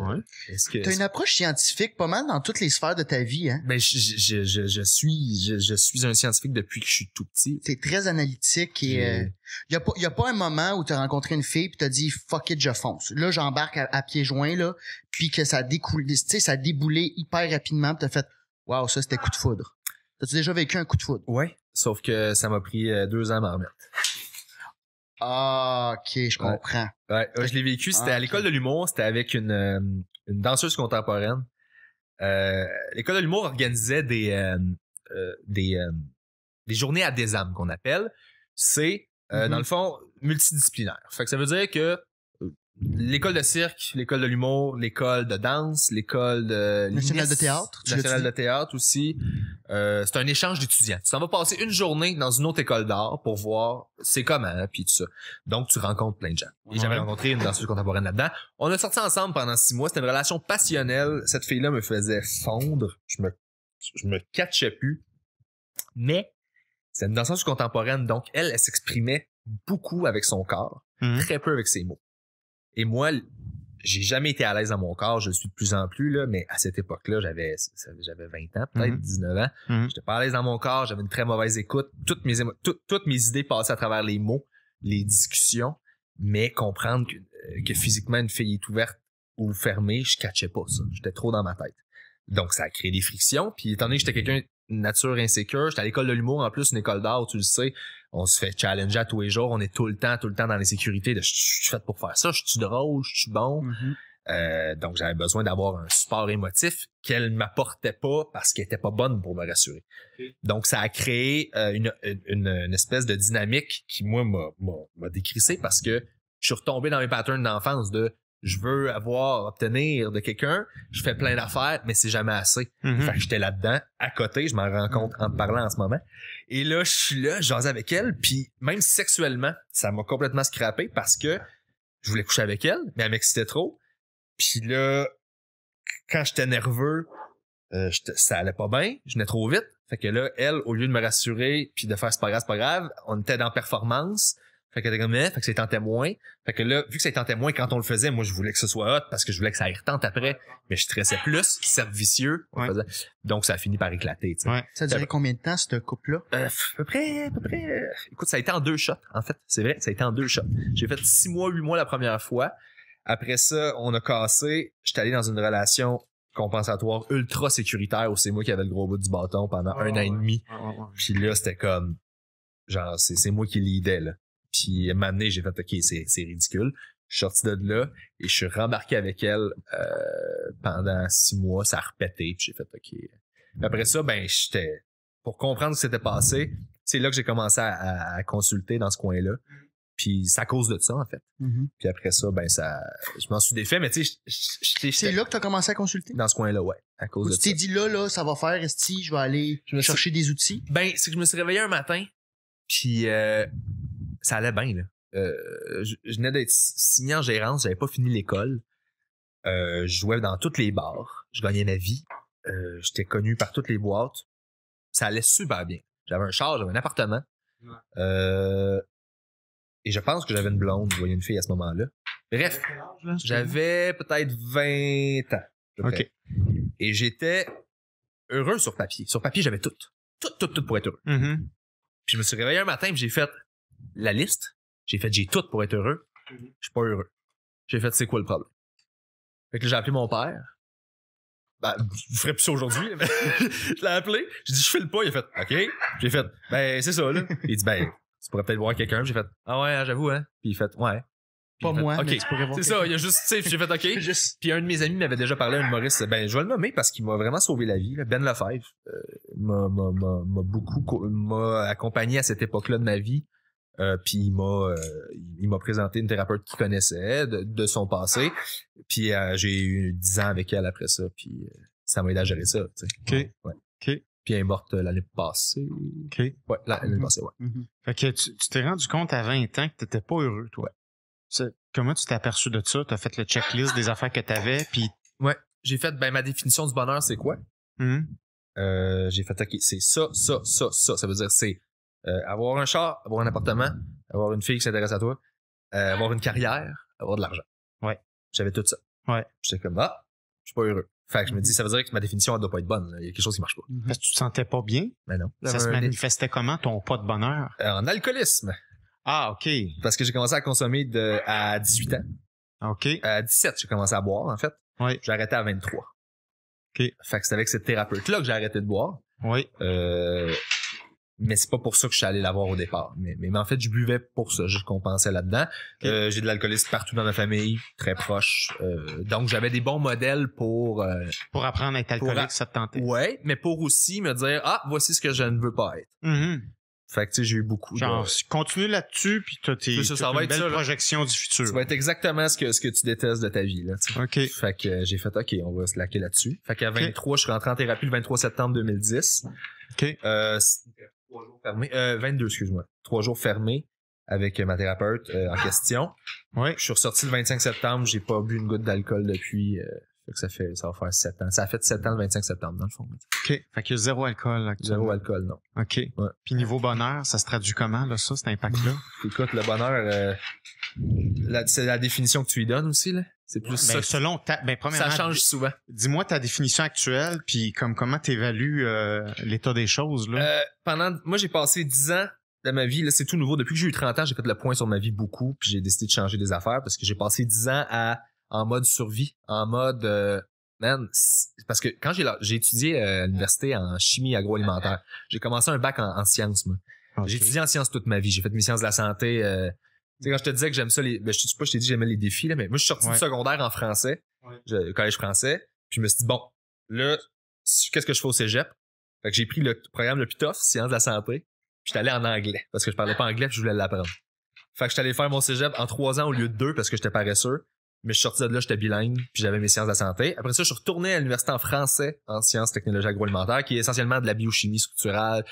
est que. T'as une approche scientifique pas mal dans toutes les sphères de ta vie, hein. Ben je, je, je, je suis je, suis un scientifique depuis que je suis tout petit. T'es très analytique et euh, y a pas y a pas un moment où t'as rencontré une fille pis t'as dit fuck it je fonce. Là j'embarque à, pied pieds joints là puis que ça découle tu ça a déboulé hyper rapidement pis t'as fait waouh ça c'était coup de foudre. T'as-tu déjà vécu un coup de foudre? Ouais. Sauf que ça m'a pris euh, deux ans à m'en remettre. Ah, ok, je comprends. Ouais, je l'ai vécu. C'était à ah, l'école de l'humour. C'était avec une, euh, danseuse contemporaine. Euh, l'école de l'humour organisait des, euh, des, des journées à des âmes qu'on appelle. C'est, dans mm-hmm. le fond, multidisciplinaire. Fait ça veut dire que l'école de cirque, l'école de l'humour, l'école de danse, l'école de nationale de théâtre, nationale de théâtre aussi. Euh, c'est un échange d'étudiants. Tu t'en vas passer une journée dans une autre école d'art pour voir c'est comment puis tout ça. Donc tu rencontres plein de gens. Et j'avais rencontré une danseuse contemporaine là-dedans. On a sorti ensemble pendant six mois. C'était une relation passionnelle. Cette fille-là me faisait fondre. Je me je me catchais plus. Mais c'est une danseuse contemporaine, donc elle, elle s'exprimait beaucoup avec son corps, mhm. très peu avec ses mots. Et moi, j'ai jamais été à l'aise dans mon corps, je suis de plus en plus, là, mais à cette époque-là, j'avais, j'avais 20 ans, peut-être 19 mm-hmm. ans. Je mm-hmm. J'étais pas à l'aise dans mon corps, j'avais une très mauvaise écoute. Toutes mes, toutes mes idées passaient à travers les mots, les discussions, mais comprendre euh, que, physiquement, une fille est ouverte ou fermée, je catchais pas ça. J'étais trop dans ma tête. Donc, ça a créé des frictions. Puis, étant donné que j'étais quelqu'un nature insécure. J'étais à l'école de l'humour, en plus, une école d'art, tu le sais. On se fait challenger à tous les jours. On est tout le temps, tout le temps dans l'insécurité de je suis fait pour faire ça, je suis drôle, je suis bon. Mm-hmm. Euh, donc, j'avais besoin d'avoir un support émotif qu'elle m'apportait pas parce qu'elle était pas bonne pour me rassurer. Donc, ça a créé euh, une, espèce de dynamique qui, moi, m'a décrissé parce que je suis retombé dans mes patterns d'enfance de je veux avoir, obtenir de quelqu'un, je fais plein d'affaires, mais c'est jamais assez. Mhm. Fait que j'étais là-dedans, à côté, je m'en rends compte en te parlant en ce moment. Et là, je suis là, j'ose avec elle, puis même sexuellement, ça m'a complètement scrappé parce que je voulais coucher avec elle, mais elle m'excitait trop. Puis là, quand j'étais nerveux, euh, ça allait pas bien, je venais trop vite. Fait que là, elle, au lieu de me rassurer puis de faire c'est pas grave, c'est pas grave, on était dans performance. Fait que comme, eh, fait que c'est en témoin. Fait que là, vu que c'était en témoin, quand on le faisait, moi, je voulais que ce soit hot parce que je voulais que ça aille retente après. Mais je stressais plus, servicieux. vicieux. Donc, ça a fini par éclater, tu sais. Ça a duré combien de temps, cette couple-là? Euh, à peu près, à peu près. Euh, écoute, ça a été en deux shots, en fait. C'est vrai, ça a été en deux shots. J'ai fait six mois, huit mois la première fois. Après ça, on a cassé. J'étais allé dans une relation compensatoire ultra sécuritaire où c'est moi qui avais le gros bout du bâton pendant ah un an et demi. Ah Puis là, c'était comme genre c'est moi qui l'idèle puis, à un moment j'ai fait, OK, c'est ridicule. Je suis sorti de là et je suis rembarqué avec elle euh, pendant six mois. Ça a repété, puis j'ai fait, OK. Après ça, ben, j'étais... Pour comprendre ce qui s'était passé, c'est là que j'ai commencé à, consulter dans ce coin-là. Puis c'est à cause de ça, en fait. Mm-hmm. Puis après ça, ben ça. Je m'en suis défait, mais tu sais, C'est là que tu as commencé à consulter? Dans ce coin-là, ouais. À cause tu t'es dit là, là, ça va faire, si je vais aller chercher des outils? Ben, c'est que je me suis réveillé un matin, puis euh, ça allait bien. Là. Euh, je, venais d'être signé en gérance, j'avais pas fini l'école. Euh, je jouais dans toutes les bars, je gagnais ma vie. Euh, j'étais connu par toutes les boîtes. Ça allait super bien. J'avais un char, j'avais un appartement. et je pense que j'avais une blonde, je voyais une fille à ce moment-là. Bref, j'avais peut-être 20 ans. Et j'étais heureux sur papier. Sur papier, j'avais tout. Tout, tout, tout pour être heureux. Mm-hmm. Puis je me suis réveillé un matin et j'ai fait la liste. J'ai fait, j'ai tout pour être heureux. Mhm. Je suis pas heureux. J'ai fait, c'est quoi le problème? Fait que j'ai appelé mon père. Ben, je ferais plus ça aujourd'hui. <laughs> je l'ai appelé. J'ai dit, je file pas. Il a fait, OK. J'ai fait, ben, c'est ça, là. Il dit, ben, tu pourrais peut-être voir quelqu'un. J'ai fait, ah ouais, hein, j'avoue, hein. Puis il fait, ouais. pas moi, ok mais tu pourrais voir. C'est ça, il a juste, tu sais, j'ai fait OK. <laughs> juste... Puis un de mes amis m'avait déjà parlé, un humoriste, ben je vais le nommer parce qu'il m'a vraiment sauvé la vie. Ben Lefebvre euh, m'a beaucoup accompagné à cette époque-là de ma vie. Euh, puis il m'a euh, il m'a présenté une thérapeute qu'il connaissait de, son passé. Puis euh, j'ai eu 10 ans avec elle après ça. Puis ça m'a aidé à gérer ça. OK. Puis elle est morte l'année passée. OK. Ouais, l'année passée, ouais. Mm-hmm. Fait que tu t'es rendu compte à 20 ans que t'étais pas heureux, toi. Comment tu t'es aperçu de ça? as fait le checklist des affaires que t'avais, puis... Ouais, j'ai fait, ben, ma définition du bonheur, c'est quoi? Mm-hmm. j'ai fait, c'est ça, ça, ça, ça. Ça veut dire, c'est euh, avoir un char, avoir un appartement, avoir une fille qui s'intéresse à toi, euh, avoir une carrière, avoir de l'argent. Ouais. J'avais tout ça. Ouais. J'étais comme, ah, je suis pas heureux. Fait que je me dis, mm-hmm. ça veut dire que ma définition, elle doit pas être bonne. Il y a quelque chose qui marche pas. Mm-hmm. Parce que tu te sentais pas bien? Ben non. Ça se manifestait comment, ton pas de bonheur? Euh, en alcoolisme. Ah, OK. Parce que j'ai commencé à consommer à 18 ans. OK. À 17, j'ai commencé à boire, en fait. Oui. J'ai arrêté à 23. OK. Fait que c'est avec cette thérapeute-là que j'ai arrêté de boire. Oui. Euh, mais c'est pas pour ça que je suis allé l'avoir au départ. Mais, mais, en fait, je buvais pour ça, je compensais là-dedans. Euh, j'ai de l'alcoolisme partout dans ma famille, très proche. Euh, donc, j'avais des bons modèles pour... Euh, pour apprendre à être alcoolique, ça te tentait. Oui, mais pour aussi me dire, ah, voici ce que je ne veux pas être. Mm-hmm. Fait que tu sais, j'ai eu beaucoup. Genre, continue là-dessus, puis t'as tes ça, une va être belle projection du futur. Ça va être exactement ce que ce que tu détestes de ta vie là. Ok. Fait que j'ai fait ok, on va se laquer là-dessus. Fait qu'à 23, je suis rentré en thérapie le 23 septembre 2010. Ok. 22, euh, excuse-moi. Trois jours fermés avec ma thérapeute euh, en ah! question. Oui. Je suis ressorti le 25 septembre, j'ai pas bu une goutte d'alcool depuis. Euh, ça fait ça va faire 7 ans. Ça a fait 7 ans le 25 septembre, dans le fond. OK. Fait que zéro alcool Zéro alcool, non. OK. Puis niveau bonheur, ça se traduit comment, là, ça, cet impact-là? <laughs> Écoute, le bonheur, c'est la définition que tu lui donnes aussi, là. C'est plus ben, selon ta, ben, premièrement, ça change souvent. Dis-moi ta définition actuelle, puis comme comment tu évalues euh, l'état des choses là. Euh, pendant, moi j'ai passé 10 ans de ma vie là, c'est tout nouveau. Depuis que j'ai eu 30 ans, j'ai fait le point sur ma vie beaucoup, puis j'ai décidé de changer des affaires parce que j'ai passé 10 ans à en mode survie, en mode euh, man, parce que quand j'ai j'ai étudié à l'université en chimie agroalimentaire, j'ai commencé un bac en, sciences ah, J'ai étudié en sciences toute ma vie. J'ai fait mes sciences de la santé tu sais, quand je te disais que j'aime ça, les, ben, je sais pas, je t'ai dit j'aimais les défis, là, mais moi, je suis sorti du secondaire en français, au collège français, puis je me suis dit, bon, là, qu'est-ce que je fais au cégep? Fait que j'ai pris le programme le PITOF, Sciences de la Santé, puis suis allé en anglais, parce que je parlais pas anglais, puis je voulais l'apprendre. Fait que suis allé faire mon cégep en trois ans au lieu de deux, parce que j'étais paresseux mais je suis sorti de là, j'étais bilingue, puis j'avais mes sciences de la santé. Après ça, je suis retourné à l'université en français en sciences technologies agroalimentaires, qui est essentiellement de la biochimie structurale,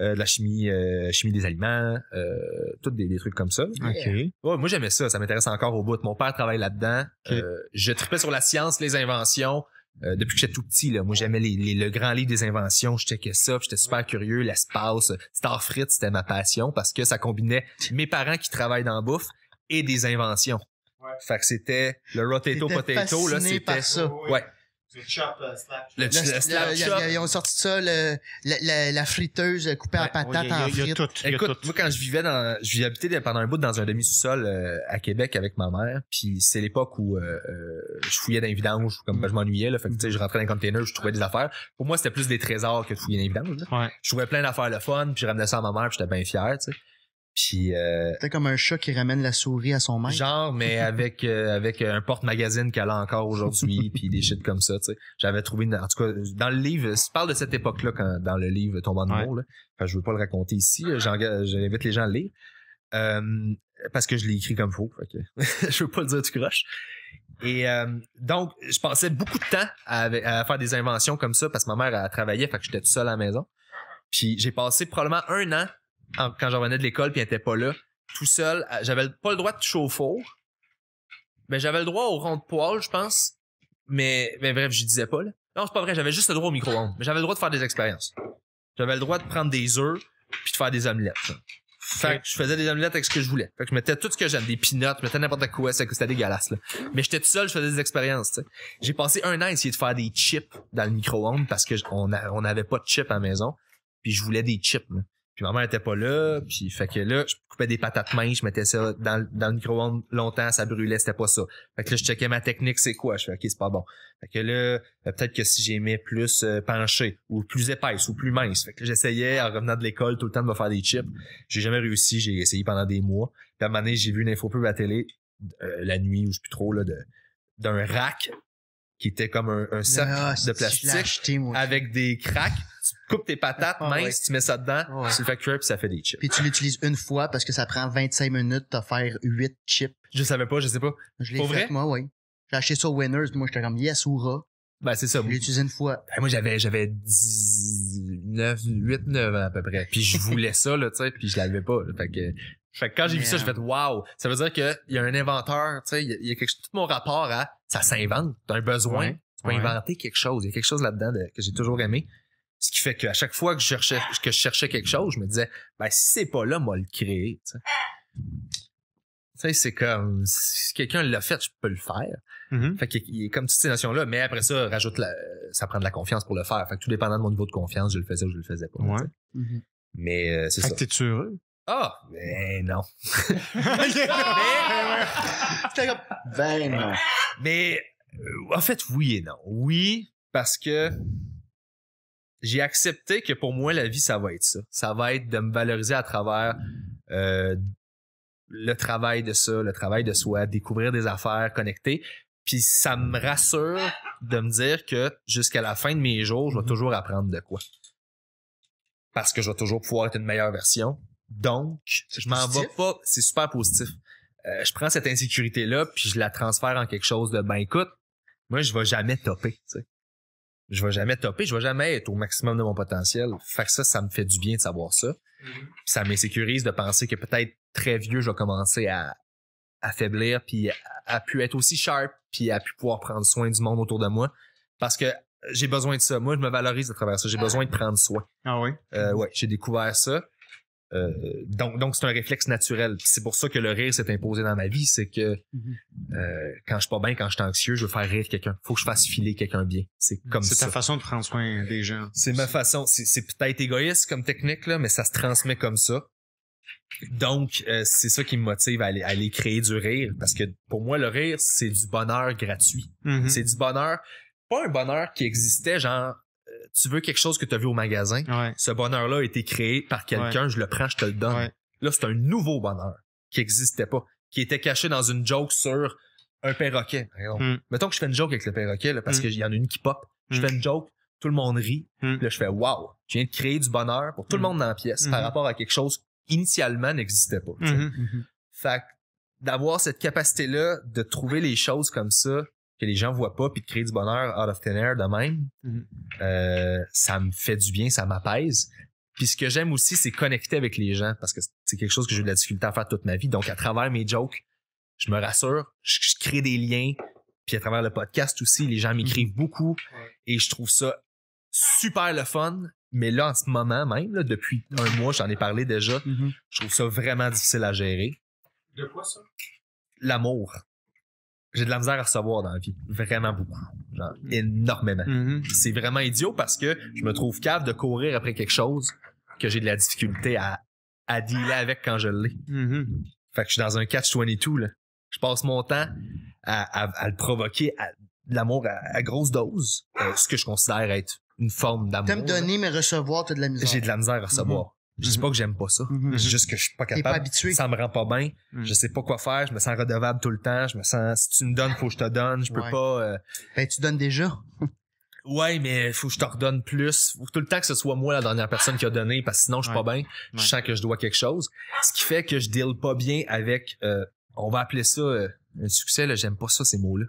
euh, de la chimie, euh, chimie des aliments, euh, toutes des, trucs comme ça. Ok. moi j'aimais ça, ça m'intéresse encore au bout. Mon père travaille là-dedans. Euh, je tripais sur la science, les inventions. depuis que j'étais tout petit, moi j'aimais le grand livre des inventions, je checkais ça, j'étais super curieux, l'espace, Star c'était ma passion parce que ça combinait mes parents qui travaillent dans la bouffe et des inventions. Fait que c'était le Rotato Potato, là, c'était. ça. Ouais. Le chop, le euh, slap, le, le slap Ils ont sorti ça, le, la, la, friteuse coupée en patates y a, en frites. Tout, Écoute, moi, quand je vivais dans, je habité pendant un bout dans un demi-sous-sol euh, à Québec avec ma mère, puis c'est l'époque où euh, je fouillais dans les vidanges, comme mm. je m'ennuyais, là. Fait que, tu sais, mm. je rentrais dans un container, je trouvais des affaires. Pour moi, c'était plus des trésors que de fouiller dans les vidanges, Ouais. Je trouvais plein d'affaires le fun, puis je ramenais ça à ma mère, puis j'étais bien fier, tu sais. Puis euh, c'était comme un chat qui ramène la souris à son maître. Genre, mais <laughs> avec euh, avec un porte-magazine qu'elle a encore aujourd'hui, <laughs> puis des shit comme ça. Tu sais, j'avais trouvé une, en tout cas dans le livre. Je parle de cette époque-là dans le livre Tombe en amour, je ne je veux pas le raconter ici. J'invite les gens à le lire euh, parce que je l'ai écrit comme faux. que <laughs> je veux pas le dire tu croche. Et donc, je passais beaucoup de temps à, faire des inventions comme ça parce que ma mère a travaillé, fait que j'étais tout seul à la maison. Puis j'ai passé probablement un an quand j'en revenais de l'école puis elle pas là, tout seul, euh, j'avais pas le droit de toucher au Mais j'avais le droit au rond de poêle, je pense. Mais, ben bref, je disais pas là. Non, c'est pas vrai, j'avais juste le droit au micro-ondes. Mais j'avais le droit de faire des expériences. J'avais le droit de prendre des œufs puis de faire des omelettes. Fait que je faisais des omelettes avec ce que je voulais. Fait que je mettais tout ce que j'aime, des peanuts, je mettais n'importe quoi, c'était dégueulasse, Mais j'étais tout seul, je faisais des expériences, J'ai passé un an à essayer de faire des chips dans le micro-ondes parce que on n'avait pas de chips à la maison. Puis je voulais des chips, puis maman mère était pas là, puis fait que là, je coupais des patates minces, je mettais ça dans, dans le micro-ondes longtemps, ça brûlait, c'était pas ça. Fait que là, je checkais ma technique, c'est quoi? Je fais, OK, c'est pas bon. Fait que là, euh, peut-être que si j'aimais plus euh, pencher, ou plus épaisse, ou plus mince. Fait que j'essayais, en revenant de l'école, tout le temps de me faire des chips. J'ai jamais réussi, j'ai essayé pendant des mois. Puis à un moment donné, j'ai vu une info pub à la télé, euh, la nuit, ou je sais plus trop, là, de d'un rack qui était comme un, sac ah, de plastique avec des cracks tu coupes tes patates ah, minces, tu mets ça dedans, ah, tu le fais cuire et ça fait des chips. Puis tu l'utilises une fois parce que ça prend 25 minutes de faire 8 chips. Je savais pas, je sais pas. Je l'ai fait vrai? moi, oui. J'ai acheté ça au Winners, moi j'étais comme yes ra. Ben c'est ça. Je l'ai utilisé une fois. Ben, moi j'avais j'avais 19 8 9 ans à peu près. Puis je voulais ça là, tu sais, puis je l'avais pas. fait quand j'ai vu ça, je suis fait waouh, ça veut dire qu'il y a un inventeur, tu sais, il y, a quelque tout mon rapport à ça s'invente, t'as un besoin, tu peux inventer quelque chose, il y a quelque chose là-dedans que j'ai toujours aimé. Ce qui fait qu'à chaque fois que je cherchais, que je cherchais quelque chose, je me disais, ben, si c'est pas là, moi, le créer. Tu sais, c'est comme, si quelqu'un l'a fait, je peux le faire. Mm-hmm. Fait est comme toutes ces notions-là, mais après ça, rajoute la, ça prend de la confiance pour le faire. Fait que tout dépendant de mon niveau de confiance, je le faisais ou je le faisais pas. Mm-hmm. Mais euh, c'est ça. Fait que heureux? Ah, ben, <laughs> ben, non. mais, non. Euh, mais en fait, oui et non. Oui, parce que j'ai accepté que pour moi, la vie, ça va être ça. Ça va être de me valoriser à travers euh, le travail de ça, le travail de soi, découvrir des affaires, connectées. Puis ça me rassure de me dire que jusqu'à la fin de mes jours, je vais mhm. toujours apprendre de quoi. Parce que je vais toujours pouvoir être une meilleure version. Donc, je m'en vais pas. C'est super positif. Euh, je prends cette insécurité-là, puis je la transfère en quelque chose de ben écoute, moi, je vais jamais topper je vais jamais topper, je vais jamais être au maximum de mon potentiel. Fait ça, ça me fait du bien de savoir ça. Mm-hmm. Ça m'insécurise de penser que peut-être très vieux, je vais commencer à affaiblir, puis à, pu être aussi sharp, puis à pu pouvoir prendre soin du monde autour de moi. Parce que j'ai besoin de ça. Moi, je me valorise à travers ça. J'ai ah. besoin de prendre soin. Ah oui? Euh, ouais, j'ai découvert ça. Euh, donc, donc c'est un réflexe naturel. C'est pour ça que le rire s'est imposé dans ma vie, c'est que mhm. euh, quand je suis pas bien, quand je suis anxieux, je veux faire rire quelqu'un. Faut que je fasse filer quelqu'un bien. C'est mhm. comme ça. C'est ta façon de prendre soin des gens. C'est ma façon. C'est peut-être égoïste comme technique là, mais ça se transmet comme ça. Donc euh, c'est ça qui me motive à aller, créer du rire parce que pour moi le rire c'est du bonheur gratuit. Mhm. C'est du bonheur, pas un bonheur qui existait genre tu veux quelque chose que tu as vu au magasin. Ce bonheur-là a été créé par quelqu'un, je le prends, je te le donne. Là, c'est un nouveau bonheur qui n'existait pas, qui était caché dans une joke sur un perroquet. Hmm. Mettons que je fais une joke avec le perroquet, parce hmm. qu'il y en a une qui pop. Je hmm. fais une joke, tout le monde rit. Là, je fais wow, je viens de créer du bonheur pour tout le monde dans la pièce par rapport à quelque chose qui initialement n'existait pas. Fait d'avoir cette capacité-là de trouver les choses comme ça, que les gens voient pas, puis de créer du bonheur out of thin air de même, mhm. euh, ça me fait du bien, ça m'apaise. Puis ce que j'aime aussi, c'est connecter avec les gens, parce que c'est quelque chose que j'ai eu de la difficulté à faire toute ma vie. Donc, à travers mes jokes, je me rassure, je, crée des liens, puis à travers le podcast aussi, les gens m'écrivent mhm. beaucoup, et je trouve ça super le fun. Mais là, en ce moment même, là, depuis un mois, j'en ai parlé déjà, mhm. je trouve ça vraiment difficile à gérer. De quoi ça? L'amour j'ai de la misère à recevoir dans la vie. Vraiment beaucoup. Genre, mm. énormément. Mm-hmm. C'est vraiment idiot parce que je me trouve cave de courir après quelque chose que j'ai de la difficulté à, à dealer avec quand je l'ai. Mm-hmm. Fait que je suis dans un catch-22, là. Je passe mon temps à, le provoquer à l'amour à, grosse dose. Euh, ce que je considère être une forme d'amour. me donner, mais recevoir, t'as de la misère. J'ai de la misère à recevoir. Je dis mhm. pas que j'aime pas ça. Mhm. Mhm. juste que je suis pas capable. Pas habitué. Ça me rend pas bien. je Je sais pas quoi faire. Je me sens redevable tout le temps. Je me sens, si tu me donnes, faut que je te donne. Je peux pas, euh, Ben, tu donnes déjà. <laughs> ouais, mais faut que je te redonne plus. Faut tout le temps que ce soit moi la dernière personne qui a donné parce que sinon je suis pas bien. Je sens que je dois quelque chose. Ce qui fait que je deal pas bien avec, euh, on va appeler ça, euh, un succès, là. J'aime pas ça, ces mots-là.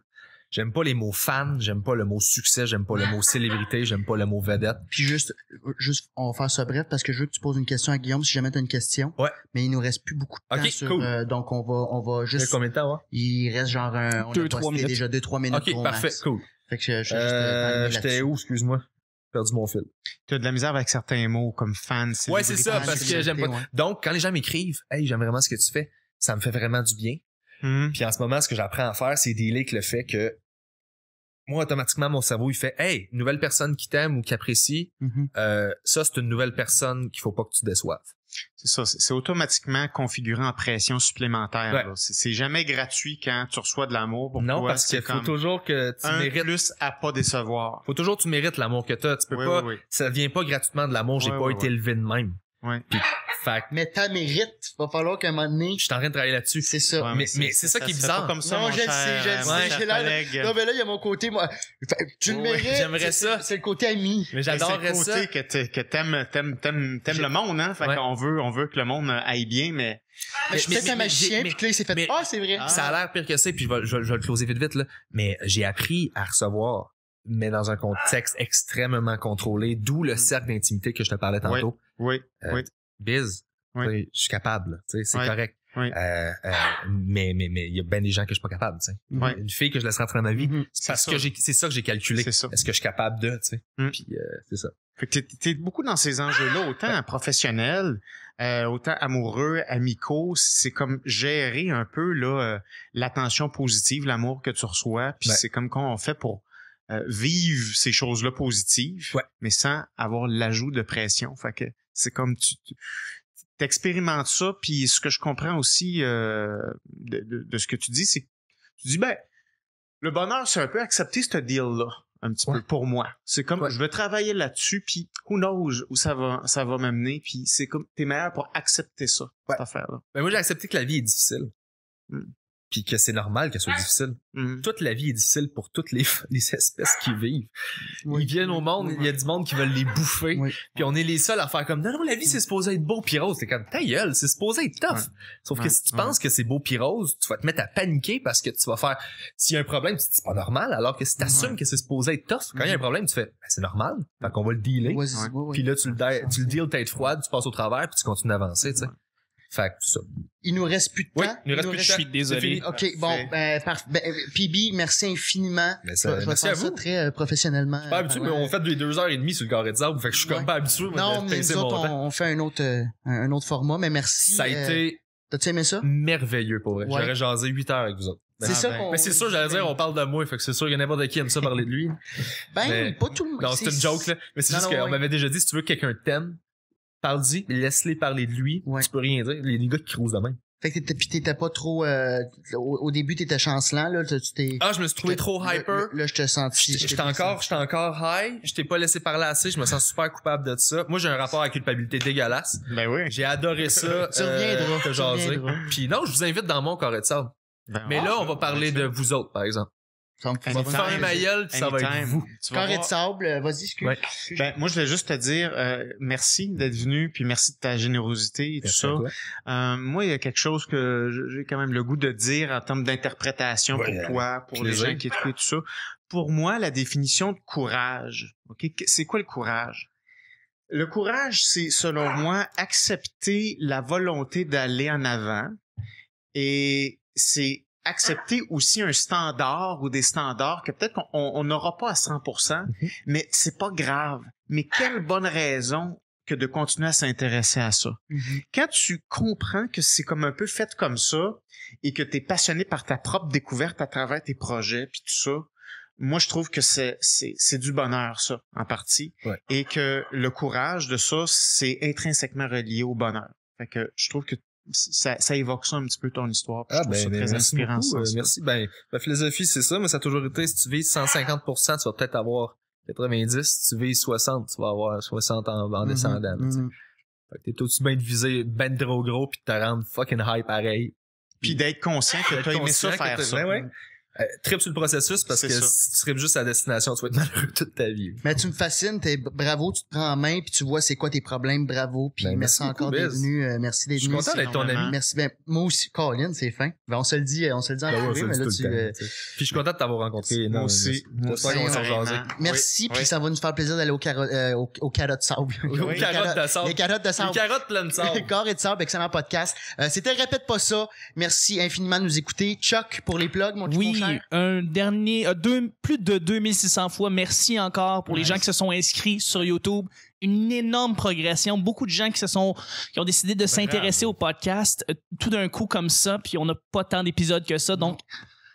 J'aime pas les mots fan, j'aime pas le mot succès, j'aime pas le mot célébrité, j'aime pas le mot vedette. Puis juste, euh, juste, on va faire ça bref parce que je veux que tu poses une question à Guillaume si jamais t'as une question. Ouais. Mais il nous reste plus beaucoup de temps sur, cool. Euh, donc on va, on va juste. Combien de temps, Il reste genre un, on deux, trois minutes. déjà deux, trois minutes. Ok, parfait, cool. Fait que je, je, euh, j'étais où, excuse-moi? perdu mon fil. Tu as de la misère avec certains mots comme fan, Ouais, c'est ça, parce que j'aime pas. Donc, quand les gens m'écrivent, hey, j'aime vraiment ce que tu fais, ça me fait vraiment du bien. Hmm. Puis en ce moment, ce que j'apprends à faire, c'est dealer avec le fait que moi, automatiquement, mon cerveau, il fait Hey, nouvelle personne qui t'aime ou qui apprécie, mm-hmm. euh, ça, c'est une nouvelle personne qu'il faut pas que tu déçoives. C'est ça, c'est automatiquement configuré en pression supplémentaire. C'est jamais gratuit quand tu reçois de l'amour. non, parce qu'il faut toujours que tu mérites. plus à pas décevoir. Faut toujours que tu mérites l'amour que tu as. Tu peux pas. Ça vient pas gratuitement de l'amour. J'ai pas été élevé de même. Ouais. Fait fait, mais t'as mérite. Va falloir qu'à un moment donné. Je suis en train de travailler là-dessus. C'est ça. mais, mais c'est ça, qui est bizarre. comme ça, non, je sais, J'ai Non, mais là, il y a mon côté, moi. tu le mérites. J'aimerais ça. C'est le côté ami. Mais j'adorerais ça. C'est le côté que t'aimes, t'aimes, t'aimes, t'aimes le monde, hein. Fait qu'on veut, on veut que le monde aille bien, mais. Mais, mais je suis peut-être un magicien, puis là, il s'est fait, ah, c'est vrai. Ah. Ça a l'air pire que ça puis je vais, je, vais le closer vite, vite, là. Mais j'ai appris à recevoir mais dans un contexte extrêmement contrôlé, d'où le mm. cercle d'intimité que je te parlais tantôt. Oui. Euh, oui. Biz. Je suis capable, c'est correct. Euh, euh, mais mais mais il y a bien des gens que je suis pas capable, mhm. Une fille que je laisse rentrer dans ma vie, mhm. c'est ça. que j'ai c'est ça que j'ai calculé. Est-ce que je suis capable de, tu mhm. Puis c'est ça. Fait que t'es, beaucoup dans ces enjeux-là, autant professionnel, autant amoureux, amicaux. C'est comme gérer un peu là l'attention positive, l'amour que tu reçois. Puis c'est comme qu'on on fait pour vivre ces choses-là positives, mais sans avoir l'ajout de pression. Fait que c'est comme tu expérimentes ça, puis ce que je comprends aussi euh, de, de, ce que tu dis, c'est que tu dis, ben, le bonheur, c'est un peu accepter ce deal-là, un petit peu pour moi. C'est comme, je veux travailler là-dessus, puis who knows où ça va, ça va m'amener, puis c'est comme, t'es meilleur pour accepter ça, cette affaire-là. Ben moi, j'ai accepté que la vie est difficile. Hmm puis que c'est normal qu'elle soit ah. difficile. Mhm. Toute la vie est difficile pour toutes les, <laughs> espèces qui vivent. Ils viennent au monde, il y a du monde qui veulent les bouffer, puis on est les seuls à faire comme non non la vie mm. c'est supposé être beau puis rose, c'est comme ta gueule, c'est supposé être tough. Sauf que si tu penses que c'est beau puis rose, tu vas te mettre à paniquer parce que tu vas faire s'il y a un problème, c'est pas normal alors que si tu assumes que c'est supposé être tough, quand il y a un mm. problème, tu fais ben, c'est normal, fait qu'on va le dealer. Puis là tu le tu le deals tête froide, tu passes au travers puis tu continues d'avancer, tu sais. Fait que ça. Il nous reste plus de temps. il nous reste plus de Je suis désolé. OK, bon, ben, parfait. Ben, euh, PB, merci infiniment. Ben, je, merci à vous. Ça très euh, professionnellement. Je suis pas habitué, mais euh, on fait des deux heures et demie sur le carré de sable, fait que je suis comme pas habitué. Non, mais nous autres, on, fait un autre, un autre format, mais merci. Ça a été... aimé ça? Merveilleux, pour vrai. J'aurais jasé huit heures avec vous autres. c'est ça ben, Mais c'est sûr, j'allais dire, on parle de moi, fait que c'est sûr qu'il y en a pas de qui aime ça parler de lui. Ben, pas tout le monde. c'est une joke, là. Mais c'est juste qu'on m'avait déjà dit, si tu veux que quelqu'un t'aime, parle-y, laisse-les parler de lui. Tu peux rien dire. Les, gars qui crousent de même. Fait que t'étais pas trop... Euh, au, début, t'étais chancelant, là. ah, je me suis trouvé trop hyper. Là, je te sentis... J'étais encore, j'étais encore high. Je t'ai pas laissé parler assez. Je me sens super coupable de ça. Moi, j'ai un rapport à la culpabilité dégueulasse. Ben oui. J'ai adoré ça. <laughs> tu Euh, te Puis non, je vous invite dans mon corps de sable. Ben, Mais là, on va parler de vous autres, par exemple ça va être vous. Corps de sable, euh, vas-y, excuse. Ben, moi, je voulais juste te dire euh, merci d'être venu, puis merci de ta générosité et tout ça. Euh, moi, il y a quelque chose que j'ai quand même le goût de dire en termes d'interprétation pour toi, pour les gens qui écoutent tout ça. Pour moi, la définition de courage, ok, c'est quoi le courage? Le courage, c'est selon moi accepter la volonté d'aller en avant et c'est accepter aussi un standard ou des standards que peut-être qu'on n'aura pas à 100%, mhm. mais c'est pas grave. Mais quelle bonne raison que de continuer à s'intéresser à ça. Mhm. Quand tu comprends que c'est comme un peu fait comme ça et que tu es passionné par ta propre découverte à travers tes projets puis tout ça, moi je trouve que c'est du bonheur ça en partie et que le courage de ça c'est intrinsèquement relié au bonheur. Fait que je trouve que ça, ça, évoque ça un petit peu ton histoire. Ah, ben, ben ça très euh, inspirant. merci. Ben, ma philosophie, c'est ça, mais ça a toujours été, si tu vises 150%, tu vas peut-être avoir 90, si tu vises 60, tu vas avoir 60 en, mm-hmm, descendant. tu mm-hmm. Fait que t'es tout de bien de viser ben trop gros puis de te rendre fucking high pareil. Puis d'être conscient que t'as aimé ça faire ça. Ben mm. Euh, trip sur le processus parce que si tu tripes juste à la destination, tu vas être <laughs> malheureux toute ta vie. Mais tu me fascines, t'es bravo, tu te prends en main puis tu vois c'est quoi tes problèmes, bravo, puis ben, merci, encore d'être venu, euh, merci d'être venu. Je suis content d'être ton ami. Merci, ben moi aussi, Colin, c'est fin. Ben, on se le dit, euh, on se le dit en ben mais là tu. puis je suis content de t'avoir rencontré. Moi aussi. Moi aussi. Merci, puis ça va nous faire plaisir d'aller au carotte, euh, carottes de sable. <laughs> carottes de sable. Les carottes de sable. Les carottes pleines de sable. <laughs> Corps et de sable, excellent podcast. C'était répète pas ça. Merci infiniment de nous écouter. Chuck pour les plugs, mon oui, un dernier, euh, plus de 2600 fois. Merci encore pour les gens qui se sont inscrits sur YouTube. Une énorme progression. Beaucoup de gens qui se sont, qui ont décidé de s'intéresser au podcast euh, tout d'un coup comme ça. Puis on n'a pas tant d'épisodes que ça. Donc,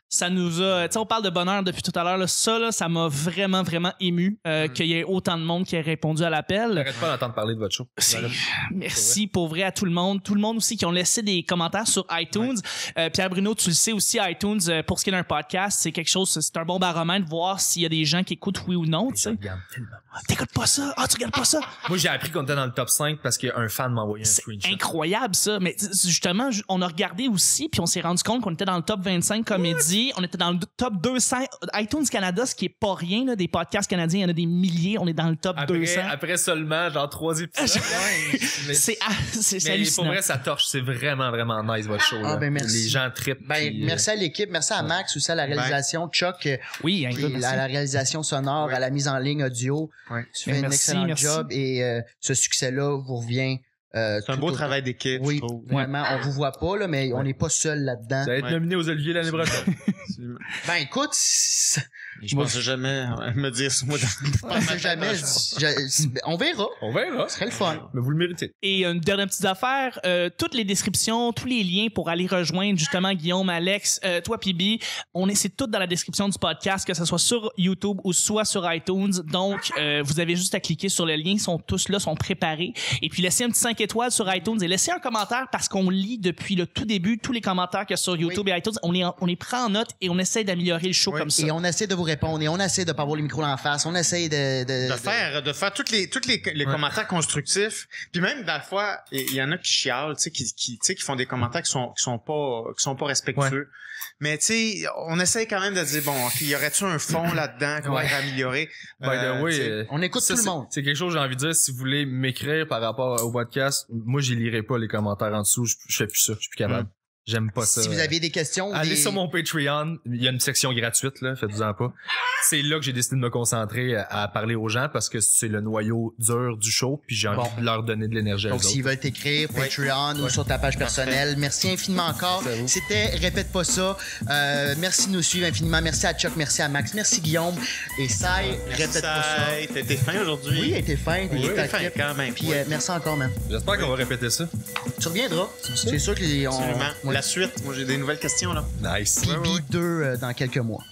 ça nous a. Tu sais, on parle de bonheur depuis tout à l'heure. Ça, là, ça m'a vraiment, vraiment ému euh, mm-hmm. qu'il y ait autant de monde qui ait répondu à l'appel. Arrête pas d'entendre parler de votre show. <laughs> Merci pour vrai. à tout le monde. Tout le monde aussi qui ont laissé des commentaires sur iTunes. Euh, Pierre Bruno, tu le sais aussi, iTunes, euh, pour ce qui est d'un podcast, c'est quelque chose, c'est un bon baromètre de voir s'il y a des gens qui écoutent oui ou non. Tu ah, T'écoutes pas ça? Ah, tu regardes pas ça? <laughs> Moi, j'ai appris qu'on était dans le top 5 parce qu'un fan m'a envoyé un incroyable ça. Mais justement, on a regardé aussi, puis on s'est rendu compte qu'on était dans le top 25 comédie on était dans le top 200. iTunes Canada, ce qui est pas rien, là, des podcasts canadiens, il y en a des milliers, on est dans le top 200. Après seulement, genre, trois épisodes. <laughs> c'est, ah, c'est, mais pour vrai, ça torche. C'est vraiment, vraiment nice, votre show. Ah, ben, Les gens trippent. Ben, euh, merci à l'équipe. Merci à Max aussi à la réalisation. Chuck. Euh, oui, à la réalisation sonore, à la mise en ligne audio. Tu fais ben, un excellent job et euh, ce succès-là vous revient euh, c'est un beau travail d'équipe. Oui, vraiment. On vous voit pas, là, mais on n'est pas seul là-dedans. ça va être nominé aux Olivier l'année prochaine. ben écoute, je pense jamais me dire ce mot. <laughs> Je jamais. Ben, on verra. On verra. Ce serait le fun. Mais vous le méritez. Et une dernière petite affaire. Euh, toutes les descriptions, tous les liens pour aller rejoindre justement Guillaume, Alex, euh, toi, Pibi, on essaie tout dans la description du podcast, que ce soit sur YouTube ou soit sur iTunes. Donc, vous avez juste à cliquer sur le lien. Ils sont tous là, sont préparés. Et puis laissez un petit 5 étoiles sur iTunes et laissez un commentaire parce qu'on lit depuis le tout début tous les commentaires qu'il y a sur YouTube et iTunes. On les, on les prend en note et on essaie d'améliorer le show comme ça. Et on essaie de vous répondre et on essaie de pas avoir les micros en face. On essaie de, de, faire, de faire toutes les, toutes les, commentaires constructifs. Puis même, parfois, il y, en a qui chialent, tu sais, qui, font des commentaires qui sont, sont pas, qui sont pas respectueux. Mais tu sais, on essaie quand même de dire, bon, il y aurait-tu un fond <coughs> là-dedans qu'on va améliorer? Euh, euh, on écoute tout le monde. C'est quelque chose j'ai envie de dire, si vous voulez m'écrire par rapport au podcast, moi, j'y lirai pas les commentaires en dessous, je, je fais plus ça, je suis plus capable. J'aime pas si ça. Si vous avez des questions. Allez sur mon Patreon. Il y a une section gratuite, là. Faites-vous-en pas. C'est là que j'ai décidé de me concentrer à parler aux gens parce que c'est le noyau dur du show puis j'ai envie de leur donner de l'énergie Donc, s'ils veulent t'écrire, Patreon ou sur ta page personnelle, merci infiniment encore. C'était Répète pas ça. Euh, merci de nous suivre infiniment. Merci à Chuck, merci à Max, merci Guillaume. Et ça, répète pas ça. T'as été fin aujourd'hui. Oui, été fin. Oui, fin quand même. Puis euh, merci encore, même J'espère qu'on va répéter ça. Tu reviendras. C'est sûr qu'on la suite. Moi, j'ai des nouvelles questions, là. Nice. Bibi 2 euh, dans quelques mois.